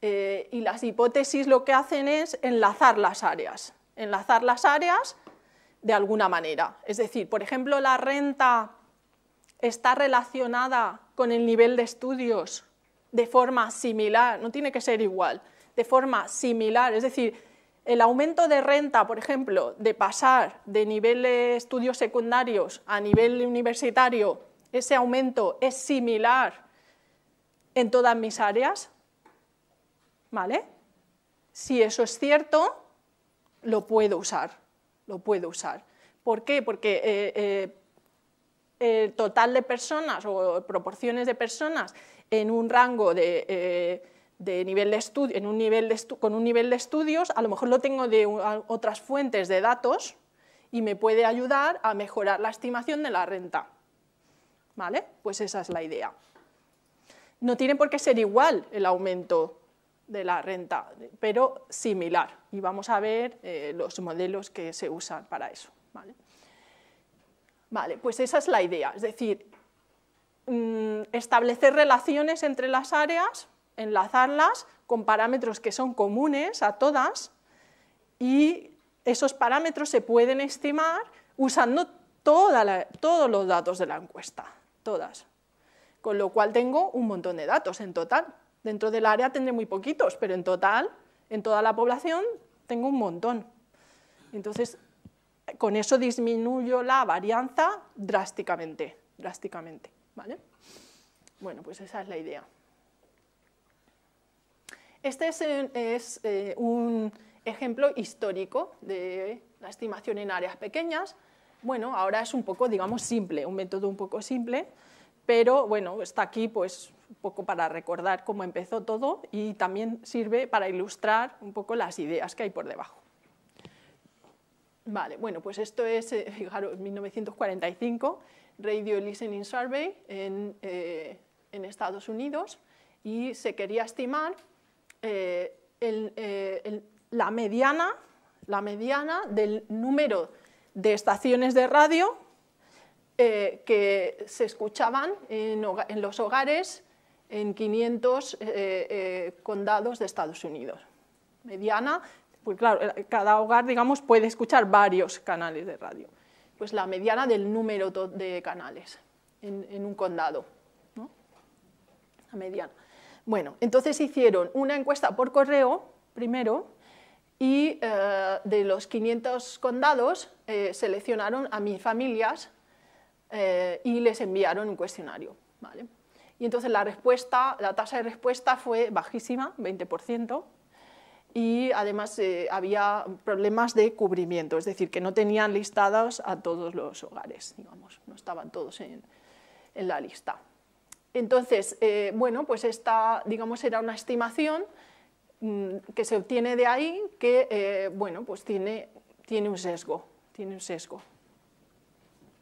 Speaker 2: eh, y las hipótesis lo que hacen es enlazar las áreas, enlazar las áreas de alguna manera. Es decir, por ejemplo, la renta está relacionada con el nivel de estudios de forma similar, no tiene que ser igual, de forma similar. Es decir, el aumento de renta, por ejemplo, de pasar de nivel de estudios secundarios a nivel universitario, ese aumento es similar en todas mis áreas, ¿vale? Si eso es cierto, lo puedo usar, lo puedo usar. ¿Por qué? Porque eh, eh, eh, total de personas o proporciones de personas en un rango de, eh, nivel de estudio, en con un nivel de estudios, a lo mejor lo tengo de otras fuentes de datos y me puede ayudar a mejorar la estimación de la renta. ¿Vale? Pues esa es la idea. No tiene por qué ser igual el aumento de la renta, pero similar. Y vamos a ver eh, los modelos que se usan para eso. Vale, pues esa es la idea, es decir, mm, establecer relaciones entre las áreas, enlazarlas con parámetros que son comunes a todas y esos parámetros se pueden estimar usando todos los datos de la encuesta, todas. Con lo cual tengo un montón de datos en total. Dentro del área tendré muy poquitos, pero en total, en toda la población, tengo un montón. Entonces, con eso disminuyo la varianza drásticamente, drásticamente, ¿vale? Bueno, pues esa es la idea. Este es, eh, eh, un ejemplo histórico de la estimación en áreas pequeñas. Bueno, ahora es un poco, digamos, simple, un método un poco simple, pero bueno, está aquí pues un poco para recordar cómo empezó todo y también sirve para ilustrar un poco las ideas que hay por debajo. Vale, bueno, pues esto es, eh, fijaros, 1945, Radio Listening Survey eh, en, Estados Unidos y se quería estimar eh, la, mediana, la mediana del número de estaciones de radio que se escuchaban en, los hogares en 500 condados de Estados Unidos. Mediana porque claro, eh, cada hogar, digamos, puede escuchar varios canales de radio. Pues la mediana del número de canales en, un condado, ¿no? La mediana. Bueno, entonces hicieron una encuesta por correo, primero, y eh, de los 500 condados eh, seleccionaron a mis familias y les enviaron un cuestionario, Y entonces la respuesta, la tasa de respuesta fue bajísima, 20%, y además eh, había problemas de cubrimiento, es decir, que no tenían listados a todos los hogares, digamos, no estaban todos en, la lista. Entonces, eh, bueno, pues esta, digamos, era una estimación mm, que se obtiene de ahí que, eh, bueno, pues tiene, tiene un sesgo, tiene un sesgo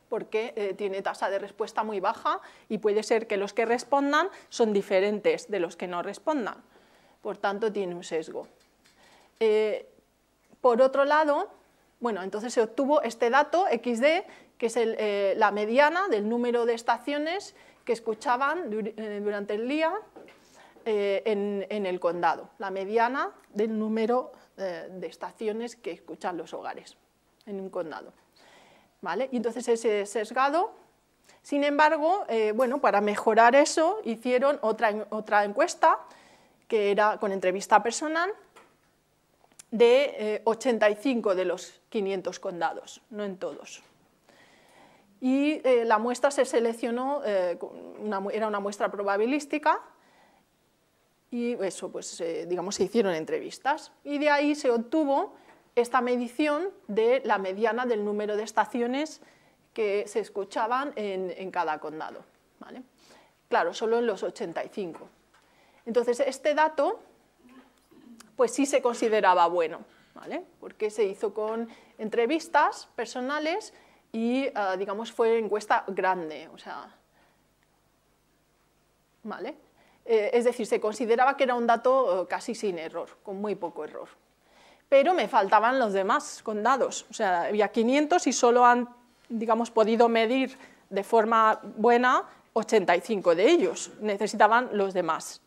Speaker 2: porque tiene tasa de respuesta muy baja y puede ser que los que respondan son diferentes de los que no respondan. Por tanto, tiene un sesgo. Eh, por otro lado, bueno, entonces se obtuvo este dato XD, que es eh, la mediana del número de estaciones que escuchaban eh, durante el día en, el condado, la mediana del número de estaciones que escuchan los hogares en un condado. ¿Vale? Y entonces ese sesgado sin embargo, bueno, para mejorar eso hicieron otra encuesta que era con entrevista personal de 85 eh, de los 500 condados, no en todos. Y eh, la muestra se seleccionó, eh, era una muestra probabilística, y eso, pues, digamos, se hicieron entrevistas. Y de ahí se obtuvo esta medición de la mediana del número de estaciones que se escuchaban en, cada condado. Claro, solo en los 85. Entonces, este dato pues sí se consideraba bueno, porque se hizo con entrevistas personales y, eh, digamos, fue encuesta grande, eh, es decir, se consideraba que era un dato eh, casi sin error, con muy poco error. Pero me faltaban los demás condados, o sea, había 500 y solo han, digamos, podido medir de forma buena 85 de ellos, necesitaban los demás.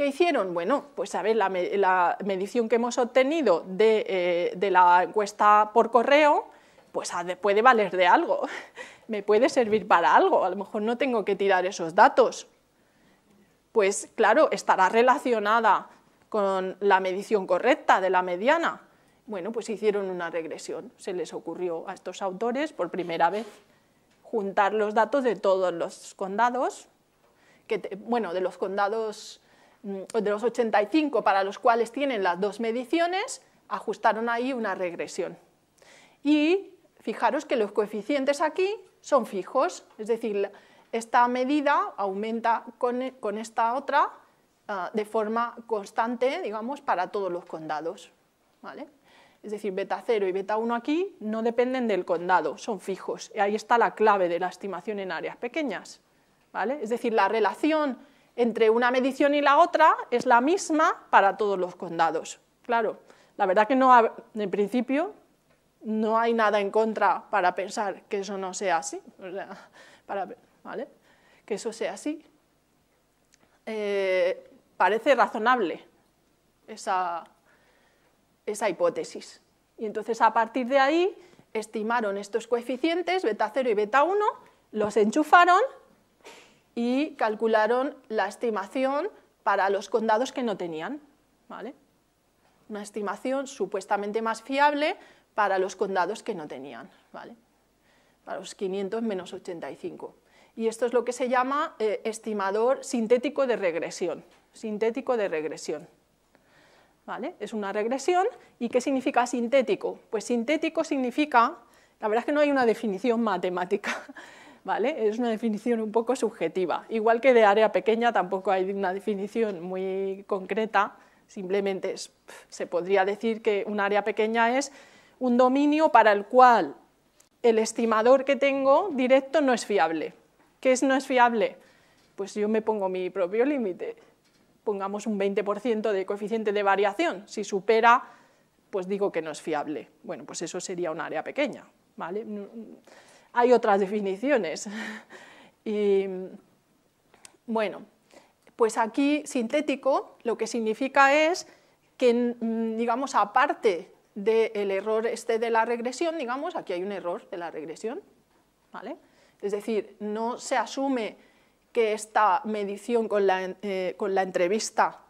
Speaker 2: ¿Qué hicieron? Bueno, pues a ver, la, medición que hemos obtenido eh, de, la encuesta por correo, pues puede valer de algo, me puede servir para algo, a lo mejor no tengo que tirar esos datos. Pues claro, estará relacionada con la medición correcta de la mediana. Bueno, pues hicieron una regresión, se les ocurrió a estos autores por primera vez juntar los datos de todos los condados, bueno, de los condados Mm, de los 85 para los cuales tienen las dos mediciones, ajustaron ahí una regresión. Y fijaros que los coeficientes aquí son fijos, es decir, esta medida aumenta con, esta otra ah, de forma constante, digamos, para todos los condados. ¿vale? Es decir, beta 0 y beta 1 aquí no dependen del condado, son fijos. Y ahí está la clave de la estimación en áreas pequeñas. ¿vale? Es decir, la relación entre una medición y la otra es la misma para todos los condados. Claro, la verdad que no, en principio no hay nada en contra para pensar que eso no sea así, ¿vale? que eso sea así. Eh, parece razonable esa, esa hipótesis. Y entonces a partir de ahí estimaron estos coeficientes, beta 0 y beta 1, los enchufaron y calcularon la estimación para los condados que no tenían. ¿vale? Una estimación supuestamente más fiable para los condados que no tenían, ¿vale? para los 500 menos 85. Y esto es lo que se llama eh, estimador sintético de regresión. Sintético de regresión. ¿Vale? Es una regresión. ¿Y qué significa sintético? Pues sintético significa, la verdad es que no hay una definición matemática, ¿vale? Es una definición un poco subjetiva. Igual que de área pequeña tampoco hay una definición muy concreta, simplemente se podría decir que un área pequeña es un dominio para el cual el estimador que tengo directo no es fiable. ¿Qué es no es fiable? Pues yo me pongo mi propio límite. Pongamos un 20% de coeficiente de variación. Si supera, pues digo que no es fiable. Bueno, pues eso sería un área pequeña. ¿vale? hay otras definiciones. y, bueno, pues aquí sintético lo que significa es que, mm, digamos, aparte del error este de la regresión, digamos, aquí hay un error de la regresión, ¿vale? Es decir, no se asume que esta medición con la, eh, entrevista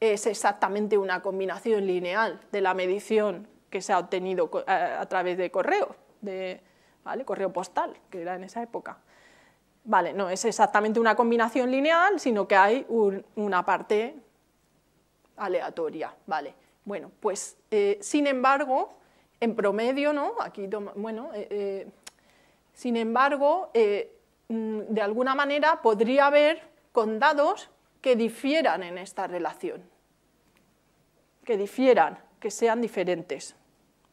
Speaker 2: es exactamente una combinación lineal de la medición que se ha obtenido eh, a través de correo, de, ¿vale? Correo postal, que era en esa época. Vale, no es exactamente una combinación lineal, sino que hay una parte aleatoria, ¿vale? Bueno, pues, eh, sin embargo, en promedio, ¿no? Aquí, bueno, eh, eh, sin embargo, mm, de alguna manera podría haber condados que difieran en esta relación, que difieran, que sean diferentes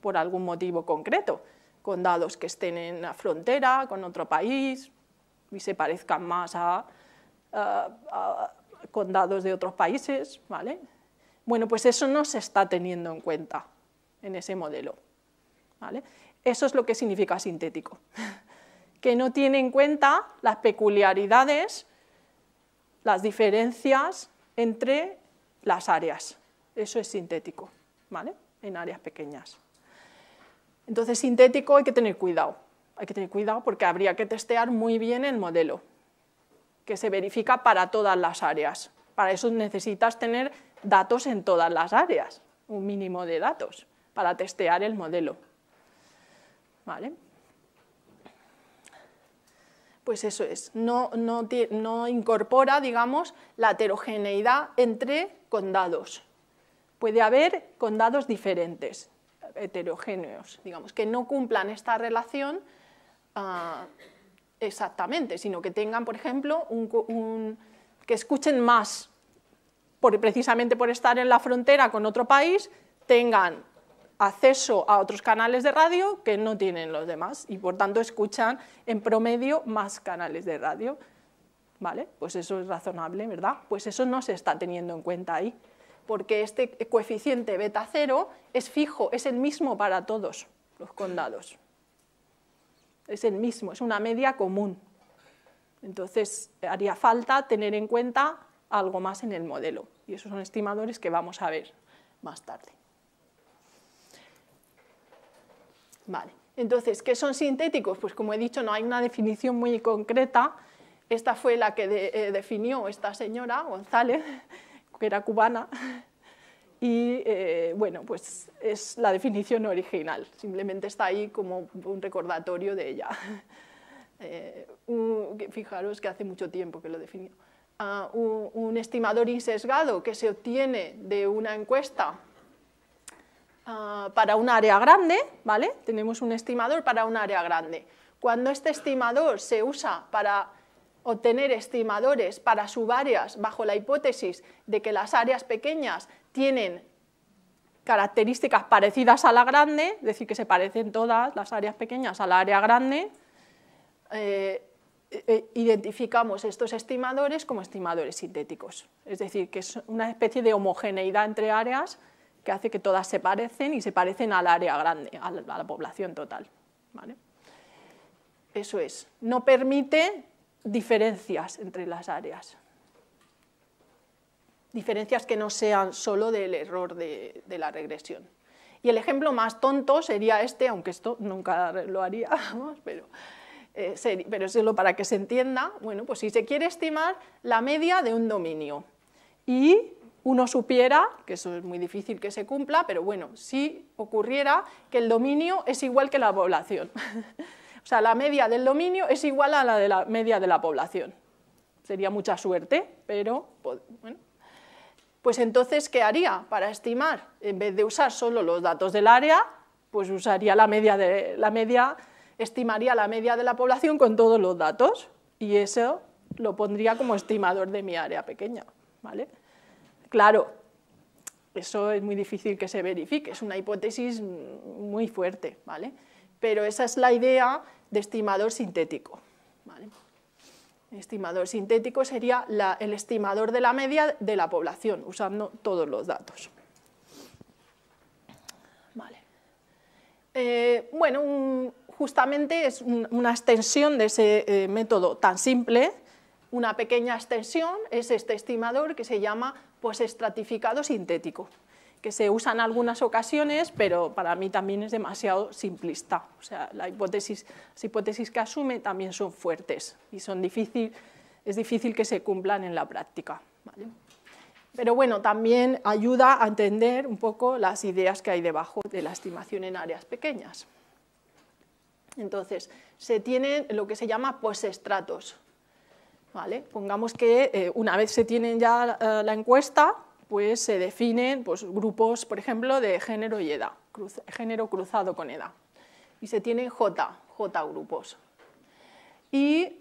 Speaker 2: por algún motivo concreto condados que estén en la frontera con otro país y se parezcan más a, condados de otros países, ¿vale? Bueno, pues eso no se está teniendo en cuenta en ese modelo, ¿vale? Eso es lo que significa sintético, que no tiene en cuenta las peculiaridades, las diferencias entre las áreas. Eso es sintético, ¿vale? En áreas pequeñas. Entonces, sintético hay que tener cuidado. Hay que tener cuidado porque habría que testear muy bien el modelo, que se verifica para todas las áreas. Para eso necesitas tener datos en todas las áreas, un mínimo de datos, para testear el modelo. ¿Vale? Pues eso es, no, no incorpora, digamos, la heterogeneidad entre condados. Puede haber condados diferentes, heterogéneos, digamos, que no cumplan esta relación ah, exactamente, sino que tengan, por ejemplo, que escuchen más, precisamente por estar en la frontera con otro país, tengan acceso a otros canales de radio que no tienen los demás y por tanto escuchan en promedio más canales de radio. ¿Vale? Pues eso es razonable, ¿verdad? Pues eso no se está teniendo en cuenta ahí porque este coeficiente beta cero es fijo, es el mismo para todos los condados. Es el mismo, es una media común. Entonces, haría falta tener en cuenta algo más en el modelo. Y esos son estimadores que vamos a ver más tarde. Vale. Entonces, ¿qué son sintéticos? Pues como he dicho, no hay una definición muy concreta. Esta fue la que eh, definió esta señora, González, que era cubana, y eh, bueno, pues es la definición original, simplemente está ahí como un recordatorio de ella. Eh, fijaros que hace mucho tiempo que lo definió. Ah, un, estimador insesgado que se obtiene de una encuesta ah, para un área grande, ¿vale? Tenemos un estimador para un área grande. Cuando este estimador se usa para obtener estimadores para subáreas bajo la hipótesis de que las áreas pequeñas tienen características parecidas a la grande, es decir, que se parecen todas las áreas pequeñas a la área grande, eh, eh, eh, identificamos estos estimadores como estimadores sintéticos. Es decir, que es una especie de homogeneidad entre áreas que hace que todas se parecen y se parecen al área grande, a la, a la población total. ¿vale? Eso es, no permite diferencias entre las áreas. Diferencias que no sean solo del error de, la regresión. Y el ejemplo más tonto sería este, aunque esto nunca lo haría, pero, eh, solo para que se entienda. Bueno, pues si se quiere estimar la media de un dominio y uno supiera, que eso es muy difícil que se cumpla, pero bueno, si ocurriera que el dominio es igual que la población. O sea, la media del dominio es igual a la de la media de la población. Sería mucha suerte, pero pues, bueno. Pues entonces, ¿qué haría para estimar? En vez de usar solo los datos del área, pues usaría la media, de, la media estimaría la media de la población con todos los datos y eso lo pondría como estimador de mi área pequeña, ¿vale? Claro, eso es muy difícil que se verifique, es una hipótesis muy fuerte, ¿vale? Pero esa es la idea de estimador sintético. estimador sintético sería el estimador de la media de la población, usando todos los datos. Eh, bueno, justamente es una extensión de ese eh, método tan simple, una pequeña extensión es este estimador que se llama pues, estratificado sintético que se usa en algunas ocasiones, pero para mí también es demasiado simplista. O sea, las hipótesis que asume también son fuertes y son es difícil que se cumplan en la práctica. Pero bueno, también ayuda a entender un poco las ideas que hay debajo de la estimación en áreas pequeñas. Entonces, se tienen lo que se llama postestratos. ¿vale? Pongamos que eh, una vez se tiene ya eh, la encuesta, pues se definen pues, grupos, por ejemplo, de género y edad, género cruzado con edad. Y se tienen J, J grupos. Y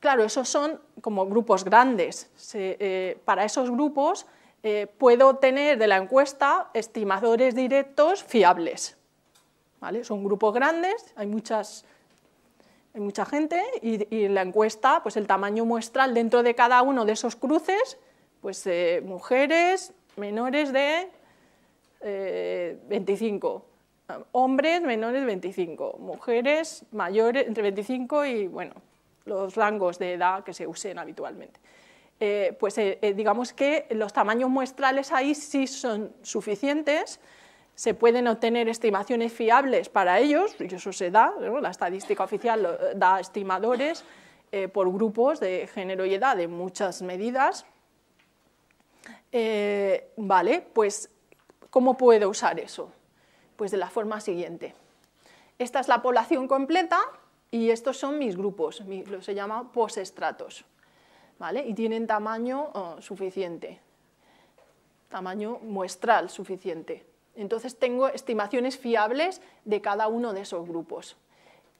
Speaker 2: claro, esos son como grupos grandes. Eh, para esos grupos eh, puedo tener de la encuesta estimadores directos fiables. ¿vale? Son grupos grandes, hay muchas hay mucha gente y, en la encuesta, pues el tamaño muestral dentro de cada uno de esos cruces pues eh, mujeres menores de 25, eh, hombres menores de 25, mujeres mayores entre 25 y, bueno, los rangos de edad que se usen habitualmente. Eh, pues digamos que los tamaños muestrales ahí sí son suficientes, se pueden obtener estimaciones fiables para ellos, y eso se da, la estadística oficial da estimadores, por grupos de género y edad de muchas medidas eh, vale, pues, ¿cómo puedo usar eso? Pues de la forma siguiente. Esta es la población completa y estos son mis grupos, los se llaman posestratos ¿vale? Y tienen tamaño oh, suficiente, tamaño muestral suficiente. Entonces tengo estimaciones fiables de cada uno de esos grupos.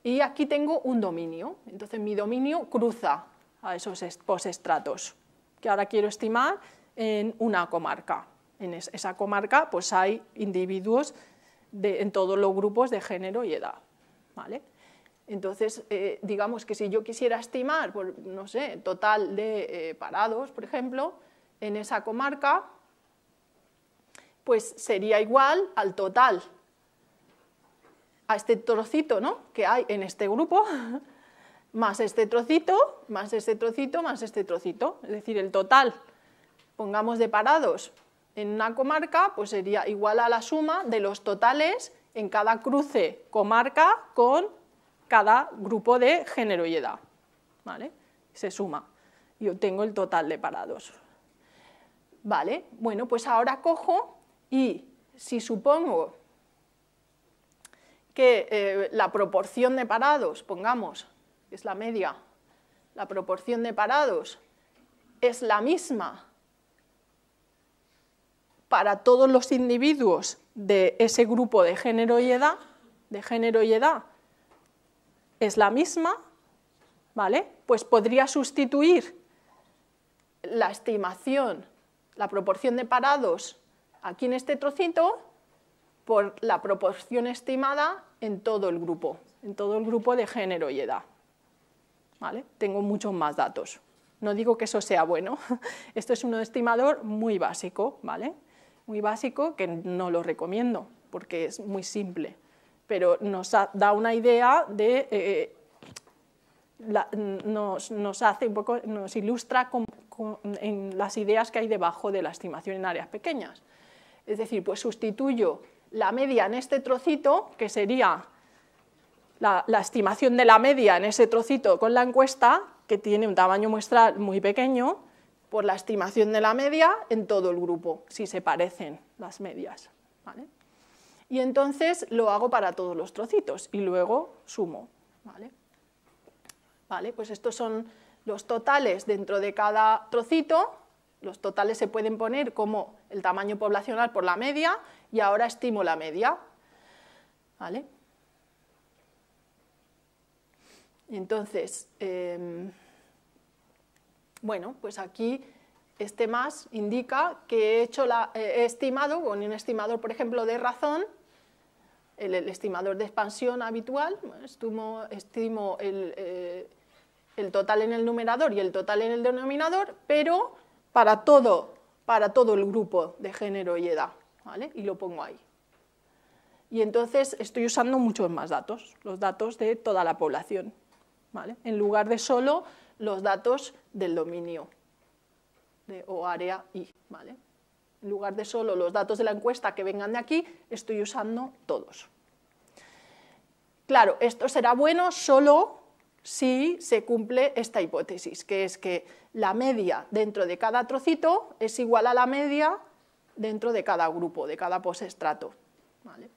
Speaker 2: Y aquí tengo un dominio, entonces mi dominio cruza a esos posestratos que ahora quiero estimar en una comarca. En esa comarca pues hay individuos en todos los grupos de género y edad. ¿vale? Entonces, eh, digamos que si yo quisiera estimar, pues, no sé, total de eh, parados, por ejemplo, en esa comarca, pues sería igual al total, a este trocito ¿no? que hay en este grupo, más este trocito, más este trocito, más este trocito, es decir, el total pongamos de parados en una comarca, pues sería igual a la suma de los totales en cada cruce comarca con cada grupo de género y edad. ¿Vale? Se suma y obtengo el total de parados. ¿Vale? Bueno, pues ahora cojo y si supongo que eh, la proporción de parados, pongamos, es la media, la proporción de parados es la misma para todos los individuos de ese grupo de género y edad, de género y edad, es la misma, ¿vale? Pues podría sustituir la estimación, la proporción de parados aquí en este trocito por la proporción estimada en todo el grupo, en todo el grupo de género y edad. ¿Vale? Tengo muchos más datos. No digo que eso sea bueno, esto es un estimador muy básico, ¿vale? muy básico que no lo recomiendo porque es muy simple, pero nos da una idea de... Eh, nos, hace un poco, nos ilustra en las ideas que hay debajo de la estimación en áreas pequeñas. Es decir, pues sustituyo la media en este trocito, que sería la, estimación de la media en ese trocito con la encuesta, que tiene un tamaño muestral muy pequeño, por la estimación de la media en todo el grupo, si se parecen las medias. Y entonces lo hago para todos los trocitos y luego sumo. ¿vale? ¿Vale? Pues estos son los totales dentro de cada trocito. Los totales se pueden poner como el tamaño poblacional por la media y ahora estimo la media. ¿Vale? Entonces, em, bueno, pues aquí este más indica que he, hecho la, eh, estimado con un estimador, por ejemplo, de razón, el, estimador de expansión habitual, estimo, eh, el, total en el numerador y el total en el denominador, pero para todo, para todo el grupo de género y edad, Y lo pongo ahí. Y entonces estoy usando muchos más datos, los datos de toda la población, En lugar de solo los datos del dominio de, o área I, ¿vale? En lugar de solo los datos de la encuesta que vengan de aquí, estoy usando todos. Claro, esto será bueno solo si se cumple esta hipótesis, que es que la media dentro de cada trocito es igual a la media dentro de cada grupo, de cada posestrato. ¿vale?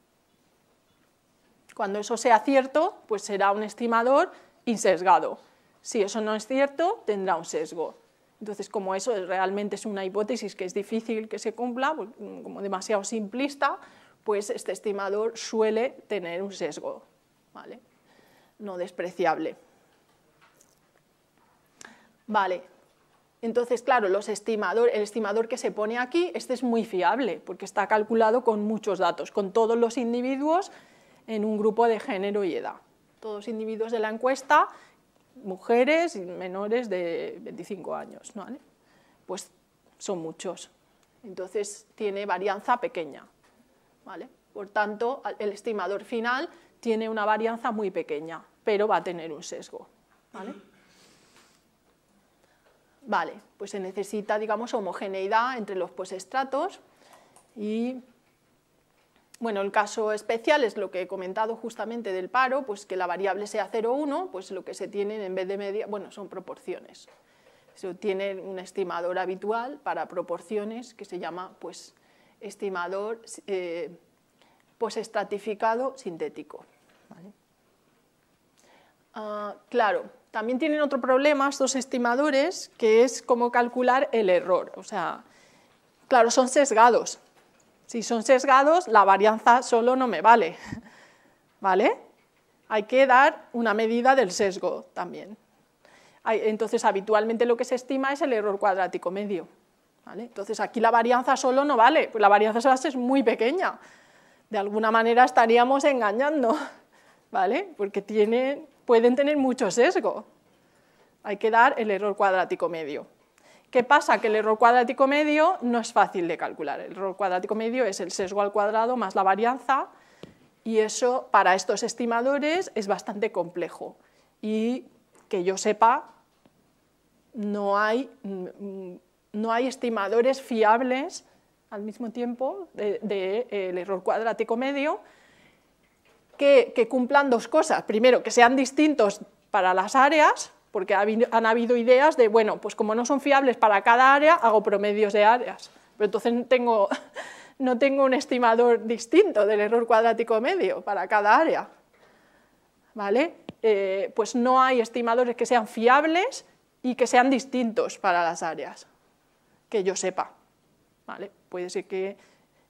Speaker 2: Cuando eso sea cierto, pues será un estimador insesgado. Si eso no es cierto, tendrá un sesgo. Entonces, como eso realmente es una hipótesis que es difícil que se cumpla, pues, como demasiado simplista, pues este estimador suele tener un sesgo, ¿vale? No despreciable. Vale, entonces, claro, los el estimador que se pone aquí, este es muy fiable, porque está calculado con muchos datos, con todos los individuos en un grupo de género y edad. Todos los individuos de la encuesta mujeres y menores de 25 años, ¿vale? Pues son muchos. Entonces tiene varianza pequeña, ¿vale? Por tanto, el estimador final tiene una varianza muy pequeña, pero va a tener un sesgo, ¿vale? Vale, pues se necesita, digamos, homogeneidad entre los postestratos y bueno, el caso especial es lo que he comentado justamente del paro, pues que la variable sea 0 1, pues lo que se tienen en vez de media, bueno, son proporciones. Se obtiene un estimador habitual para proporciones que se llama pues estimador eh, pues estratificado sintético. Ah, claro, también tienen otro problema estos estimadores, que es cómo calcular el error. O sea, claro, son sesgados, si son sesgados, la varianza solo no me vale. ¿Vale? Hay que dar una medida del sesgo también. Entonces, habitualmente lo que se estima es el error cuadrático medio. Entonces, aquí la varianza solo no vale, pues la varianza solo es muy pequeña. De alguna manera estaríamos engañando, ¿vale? Porque tienen, pueden tener mucho sesgo. Hay que dar el error cuadrático medio. ¿Qué pasa? Que el error cuadrático medio no es fácil de calcular. El error cuadrático medio es el sesgo al cuadrado más la varianza y eso para estos estimadores es bastante complejo. Y que yo sepa, no hay, mm, no hay estimadores fiables al mismo tiempo del eh, error cuadrático medio que cumplan dos cosas. Primero, que sean distintos para las áreas porque han habido ideas de, bueno, pues como no son fiables para cada área, hago promedios de áreas. Pero entonces tengo, no tengo un estimador distinto del error cuadrático medio para cada área. ¿Vale? Eh, pues no hay estimadores que sean fiables y que sean distintos para las áreas, que yo sepa. ¿Vale? Puede ser que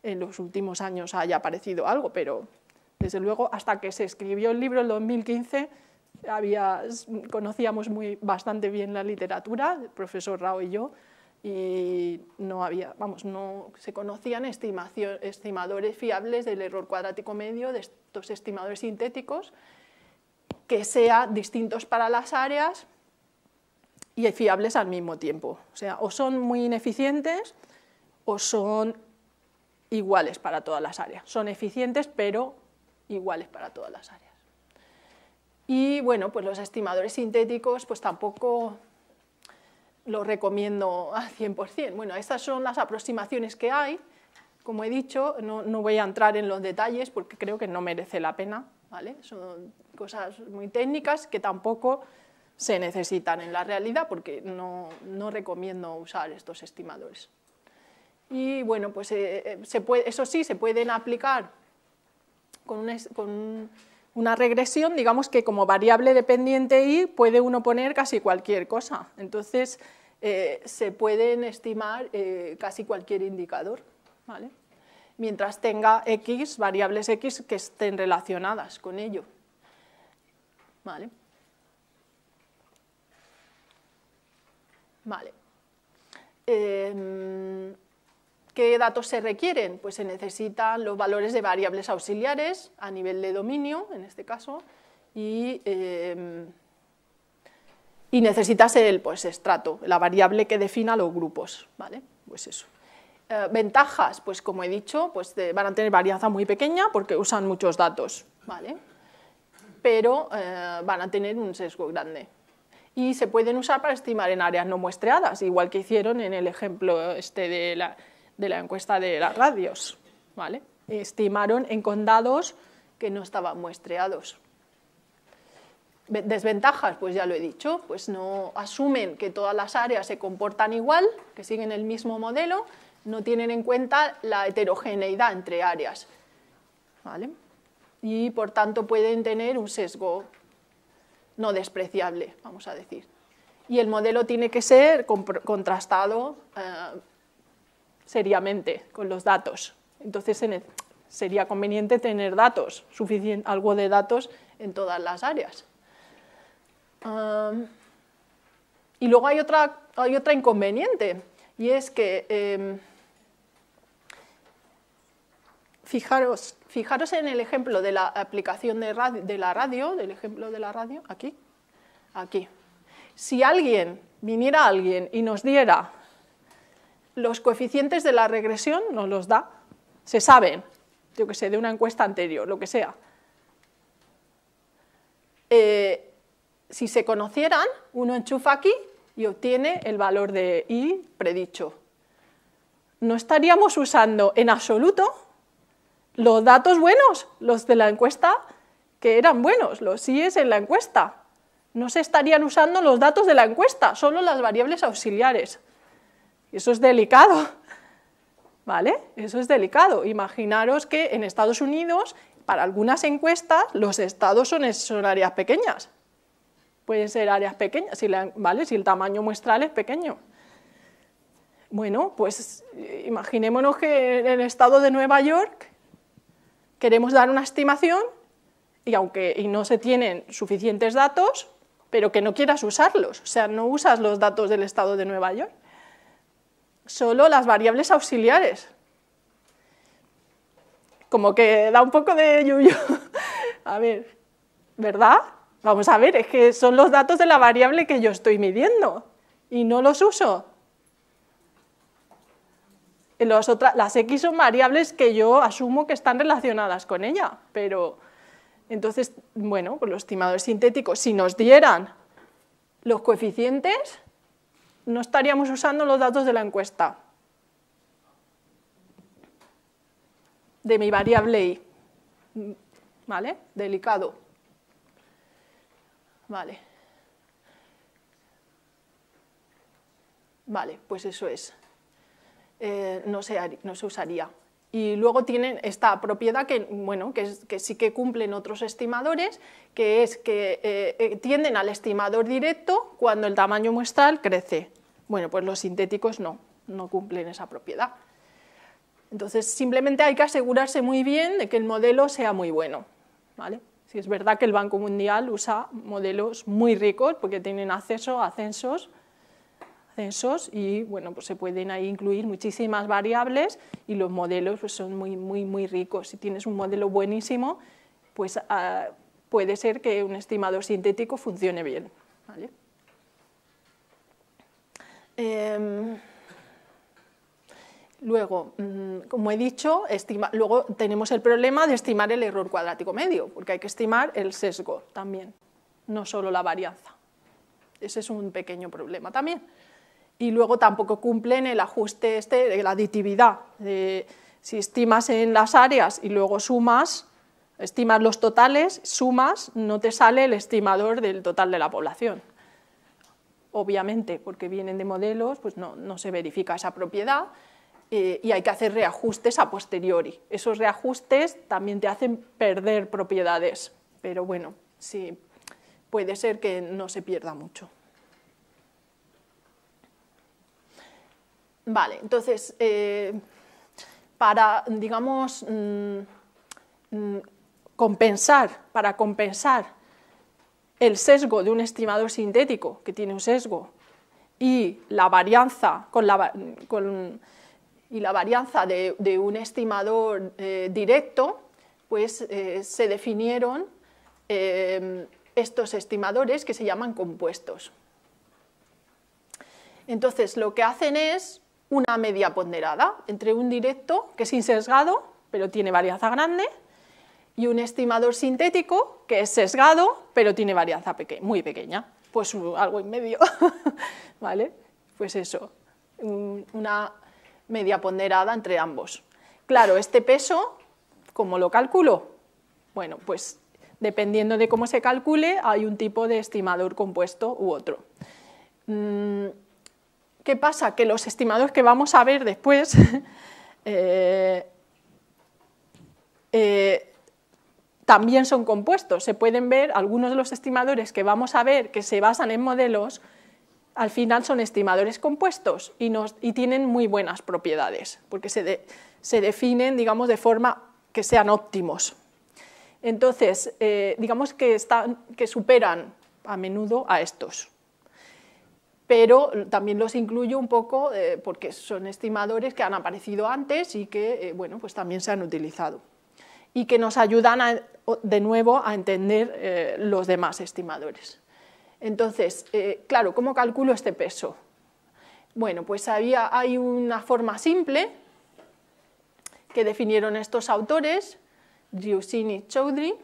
Speaker 2: en los últimos años haya aparecido algo, pero desde luego hasta que se escribió el libro en 2015 había, conocíamos bastante bien la literatura, el profesor Rao y yo, y no había, vamos, no se conocían estimadores fiables del error cuadrático medio de estos estimadores sintéticos que sean distintos para las áreas y fiables al mismo tiempo. O sea, o son muy ineficientes o son iguales para todas las áreas. Son eficientes pero iguales para todas las áreas. Y bueno, pues los estimadores sintéticos pues tampoco los recomiendo al 100%. Bueno, estas son las aproximaciones que hay. Como he dicho, no, voy a entrar en los detalles porque creo que no merece la pena. Son cosas muy técnicas que tampoco se necesitan en la realidad porque no, recomiendo usar estos estimadores. Y bueno, pues eh, eh, eso sí, se pueden aplicar con con un una regresión, digamos que como variable dependiente y puede uno poner casi cualquier cosa. Entonces, eh, se pueden estimar eh, casi cualquier indicador, ¿vale? mientras tenga x, variables x que estén relacionadas con ello. ¿Vale? Vale. Em, ¿Qué datos se requieren? Pues se necesitan los valores de variables auxiliares a nivel de dominio, en este caso, y, em, necesitas el pues, estrato, la variable que defina los grupos. ¿vale? Pues eso. Eh, ventajas, pues como he dicho, pues van a tener varianza muy pequeña porque usan muchos datos, ¿vale? pero eh, van a tener un sesgo grande. Y se pueden usar para estimar en áreas no muestreadas, igual que hicieron en el ejemplo este de la, de la encuesta de las radios. ¿vale? Estimaron en condados que no estaban muestreados. Desventajas, pues ya lo he dicho, pues no asumen que todas las áreas se comportan igual, que siguen el mismo modelo, no tienen en cuenta la heterogeneidad entre áreas. ¿vale? Y por tanto pueden tener un sesgo no despreciable, vamos a decir. Y el modelo tiene que ser contrastado eh, seriamente con los datos. Entonces sería conveniente tener datos, suficiente, algo de datos en todas las áreas. y luego hay otra, hay otra inconveniente, y es que, em, fijaros, fijaros en el ejemplo de la aplicación de, de la radio, del ejemplo de la radio, aquí, aquí. Si alguien, viniera alguien y nos diera los coeficientes de la regresión nos los da, se saben, yo que sé, de una encuesta anterior, lo que sea. Eh, si se conocieran, uno enchufa aquí y obtiene el valor de i predicho. No estaríamos usando en absoluto los datos buenos, los de la encuesta que eran buenos, los es en la encuesta. No se estarían usando los datos de la encuesta, solo las variables auxiliares. Eso es delicado, ¿vale? Eso es delicado. Imaginaros que en Estados Unidos, para algunas encuestas, los estados son, son áreas pequeñas. Pueden ser áreas pequeñas, si ¿vale? Si el tamaño muestral es pequeño. Bueno, pues imaginémonos que en el estado de Nueva York queremos dar una estimación y aunque y no se tienen suficientes datos, pero que no quieras usarlos, o sea, no usas los datos del estado de Nueva York solo las variables auxiliares. Como que da un poco de yuyo. a ver, ¿verdad? Vamos a ver, es que son los datos de la variable que yo estoy midiendo y no los uso. las x son variables que yo asumo que están relacionadas con ella, pero entonces, bueno, pues los estimadores sintéticos, si nos dieran los coeficientes, no estaríamos usando los datos de la encuesta, de mi variable i. ¿Vale? Delicado. Vale. Vale, pues eso es. Eh, no, no se usaría y luego tienen esta propiedad que, bueno, que, sí que cumplen otros estimadores, que es que eh, eh, tienden al estimador directo cuando el tamaño muestral crece. Bueno, pues los sintéticos no, no cumplen esa propiedad. Entonces, simplemente hay que asegurarse muy bien de que el modelo sea muy bueno. ¿vale? Si es verdad que el Banco Mundial usa modelos muy ricos porque tienen acceso a censos y bueno, pues se pueden ahí incluir muchísimas variables y los modelos pues son muy, muy, muy ricos. Si tienes un modelo buenísimo, pues ah, puede ser que un estimador sintético funcione bien. Em, luego, mm, como he dicho, luego tenemos el problema de estimar el error cuadrático medio, porque hay que estimar el sesgo también, no solo la varianza. Ese es un pequeño problema también y luego tampoco cumplen el ajuste este de la aditividad. Eh, si estimas en las áreas y luego sumas, estimas los totales, sumas, no te sale el estimador del total de la población. Obviamente, porque vienen de modelos, pues no, se verifica esa propiedad eh, y hay que hacer reajustes a posteriori. Esos reajustes también te hacen perder propiedades, pero bueno, sí, puede ser que no se pierda mucho. Vale, entonces, eh, para, digamos, mm, mm, compensar, para compensar el sesgo de un estimador sintético, que tiene un sesgo, y la varianza, y la varianza de, un estimador eh, directo, pues eh, se definieron estos estimadores que se llaman compuestos. Entonces, lo que hacen es una media ponderada entre un directo, que es insesgado, pero tiene varianza grande, y un estimador sintético, que es sesgado, pero tiene varianza muy pequeña. Pues algo en medio, ¿vale? Pues eso, una media ponderada entre ambos. Claro, este peso, ¿cómo lo calculo? Bueno, pues dependiendo de cómo se calcule, hay un tipo de estimador compuesto u otro. Mm, ¿Qué pasa? Que los estimadores que vamos a ver después eh, eh, también son compuestos. Se pueden ver algunos de los estimadores que vamos a ver que se basan en modelos, al final son estimadores compuestos y, tienen muy buenas propiedades, porque se, definen, digamos, de forma que sean óptimos. Entonces, eh, digamos que, que superan a menudo a estos pero también los incluyo un poco eh, porque son estimadores que han aparecido antes y que eh, bueno, pues también se han utilizado y que nos ayudan de nuevo a entender eh, los demás estimadores. Entonces, claro, ¿cómo calculo este peso? Bueno, pues había, hay una forma simple que definieron estos autores, Giusini y Chaudhry,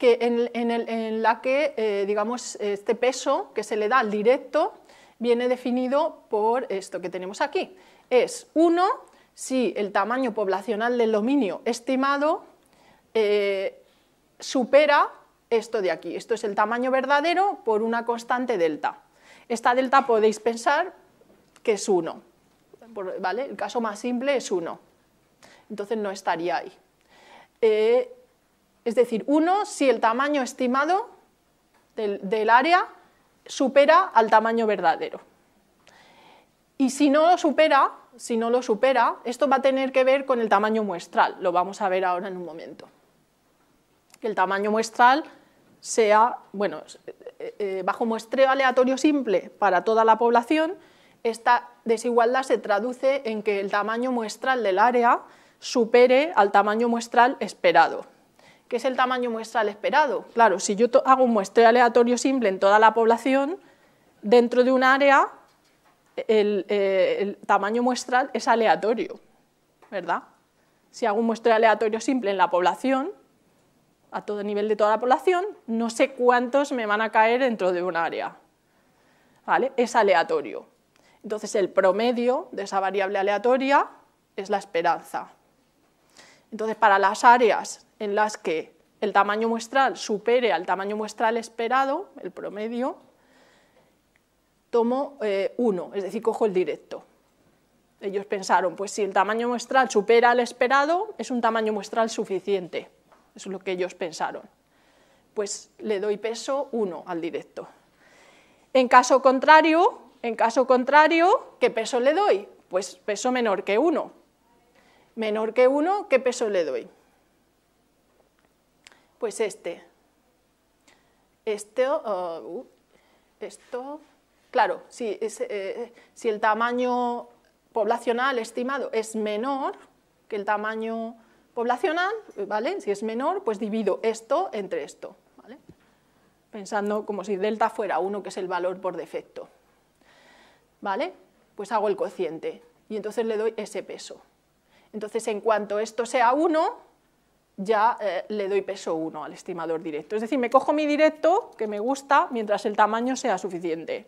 Speaker 2: que en, la que eh, digamos, este peso que se le da al directo viene definido por esto que tenemos aquí. Es 1 si el tamaño poblacional del dominio estimado eh, supera esto de aquí. Esto es el tamaño verdadero por una constante delta. Esta delta podéis pensar que es 1. ¿vale? El caso más simple es 1. Entonces no estaría ahí. Eh, es decir, uno si el tamaño estimado del, área supera al tamaño verdadero. Y si no lo supera, si no lo supera, esto va a tener que ver con el tamaño muestral, lo vamos a ver ahora en un momento. Que el tamaño muestral sea, bueno, eh, eh, bajo muestreo aleatorio simple para toda la población, esta desigualdad se traduce en que el tamaño muestral del área supere al tamaño muestral esperado que es el tamaño muestral esperado. Claro, si yo hago un muestreo aleatorio simple en toda la población, dentro de un área eh, el, tamaño muestral es aleatorio, ¿verdad? Si hago un muestreo aleatorio simple en la población, a todo nivel de toda la población, no sé cuántos me van a caer dentro de un área. ¿Vale? Es aleatorio. Entonces el promedio de esa variable aleatoria es la esperanza. Entonces para las áreas en las que el tamaño muestral supere al tamaño muestral esperado, el promedio, tomo 1, eh, es decir, cojo el directo. Ellos pensaron, pues si el tamaño muestral supera al esperado, es un tamaño muestral suficiente. es lo que ellos pensaron. Pues le doy peso 1 al directo. En caso contrario, en caso contrario, ¿qué peso le doy? Pues peso menor que 1. Menor que 1, ¿qué peso le doy? Pues este. Este, oh, uh, uh, esto, claro, eh, si, el tamaño poblacional estimado es menor que el tamaño poblacional, ¿vale? Si es menor, pues divido esto entre esto, Pensando como si delta fuera 1, que es el valor por defecto, ¿vale? Pues hago el cociente y entonces le doy ese peso. Entonces, en cuanto esto sea 1, ya eh, le doy peso 1 al estimador directo. Es decir, me cojo mi directo, que me gusta, mientras el tamaño sea suficiente.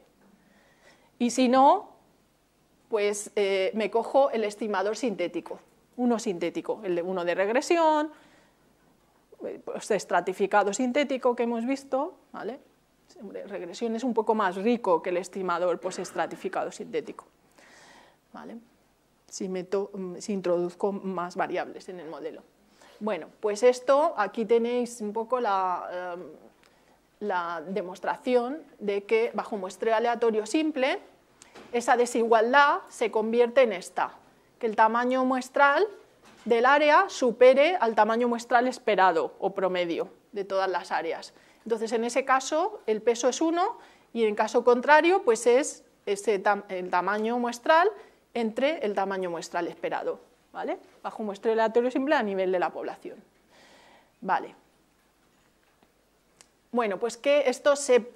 Speaker 2: Y si no, pues eh, me cojo el estimador sintético, uno sintético, el de uno de regresión, pues, estratificado sintético que hemos visto, ¿vale? regresión es un poco más rico que el estimador pues, estratificado sintético. ¿vale? si mm, introduzco más variables en el modelo. Bueno, pues esto, aquí tenéis un poco la, em, demostración de que bajo muestreo aleatorio simple, esa desigualdad se convierte en esta, que el tamaño muestral del área supere al tamaño muestral esperado o promedio de todas las áreas. Entonces, en ese caso, el peso es 1 y en caso contrario, pues es el tamaño muestral entre el tamaño muestral esperado. ¿vale? bajo muestreo aleatorio simple a nivel de la población. Vale. Bueno, pues que estos, eh,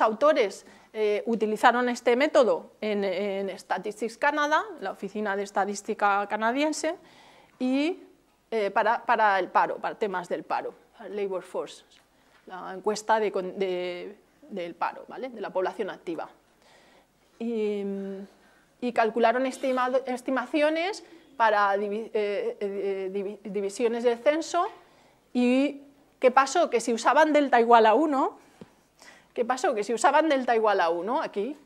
Speaker 2: autores eh, utilizaron este método en, Statistics Canada, la Oficina de Estadística Canadiense, y eh, para, el paro, para temas del paro, Labor Force, la encuesta del paro, de la población activa. Y, calcularon estimaciones para eh, eh, eh, divisiones de censo y ¿qué pasó? Que si usaban delta igual a 1, ¿qué pasó? Que si usaban delta igual a 1 aquí,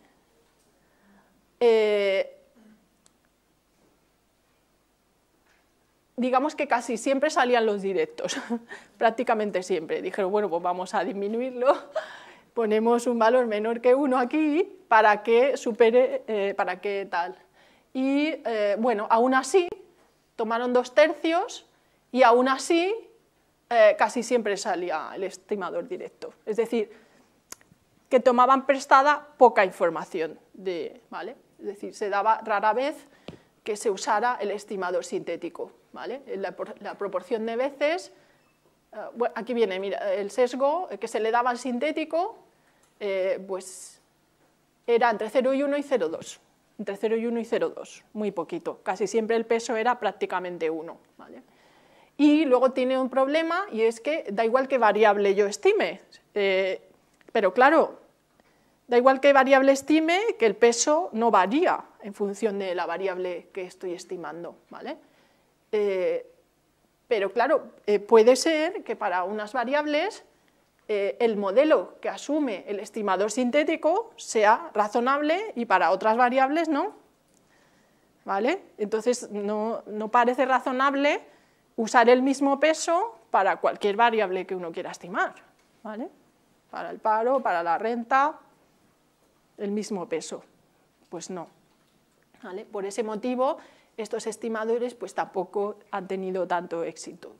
Speaker 2: digamos que casi siempre salían los directos, prácticamente siempre. Dijeron, bueno, pues vamos a disminuirlo, ponemos un valor menor que 1 aquí para que supere, para que tal. Y eh, bueno, aún así, tomaron dos tercios y aún así eh, casi siempre salía el estimador directo. Es decir, que tomaban prestada poca información, de, ¿vale? Es decir, se daba rara vez que se usara el estimador sintético, ¿vale? La, proporción de veces, eh, aquí viene mira, el sesgo que se le daba al sintético, pues era entre 1 y 0,2, entre 0 y 0,2, muy poquito. Casi siempre el peso era prácticamente 1. Y luego tiene un problema y es que da igual qué variable yo estime, eh, pero claro, da igual qué variable estime, que el peso no varía en función de la variable que estoy estimando. ¿vale? Eh, pero claro, eh, puede ser que para unas variables eh, el modelo que asume el estimador sintético sea razonable y para otras variables no. ¿Vale? Entonces no, no parece razonable usar el mismo peso para cualquier variable que uno quiera estimar. ¿Vale? Para el paro, para la renta, el mismo peso. Pues no. ¿Vale? Por ese motivo, estos estimadores pues, tampoco han tenido tanto éxito.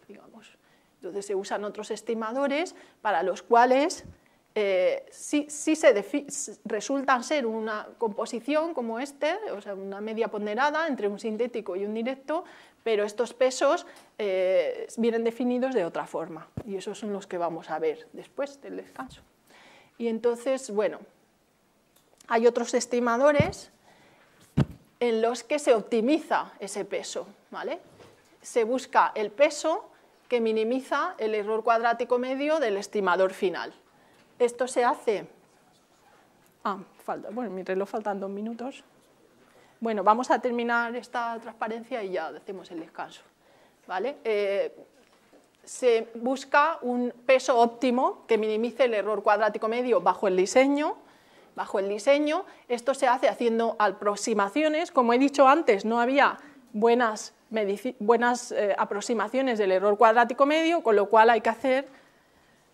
Speaker 2: Entonces se usan otros estimadores para los cuales eh, sí, se resultan ser una composición como este, o sea, una media ponderada entre un sintético y un directo, pero estos pesos eh, vienen definidos de otra forma y esos son los que vamos a ver después del descanso. Y entonces, bueno, hay otros estimadores en los que se optimiza ese peso, ¿vale? Se busca el peso que minimiza el error cuadrático medio del estimador final. Esto se hace... Ah, falta, bueno, mi reloj faltan dos minutos. Bueno, vamos a terminar esta transparencia y ya decimos el descanso. ¿Vale? Eh, se busca un peso óptimo que minimice el error cuadrático medio bajo el diseño. Bajo el diseño, esto se hace haciendo aproximaciones. Como he dicho antes, no había buenas buenas eh, aproximaciones del error cuadrático medio, con lo cual hay que hacer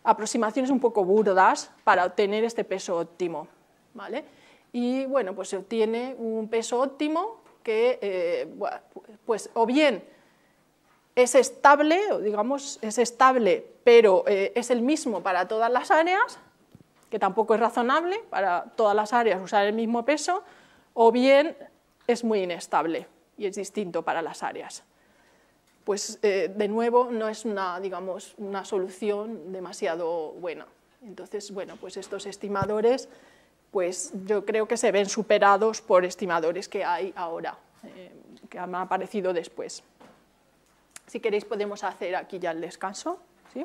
Speaker 2: aproximaciones un poco burdas para obtener este peso óptimo. ¿vale? Y bueno, pues se obtiene un peso óptimo que, eh, pues o bien es estable, digamos, es estable, pero eh, es el mismo para todas las áreas, que tampoco es razonable para todas las áreas usar el mismo peso, o bien es muy inestable y es distinto para las áreas. Pues eh, de nuevo no es una, digamos, una solución demasiado buena. Entonces, bueno, pues estos estimadores, pues yo creo que se ven superados por estimadores que hay ahora, eh, que han aparecido después. Si queréis podemos hacer aquí ya el descanso. ¿sí?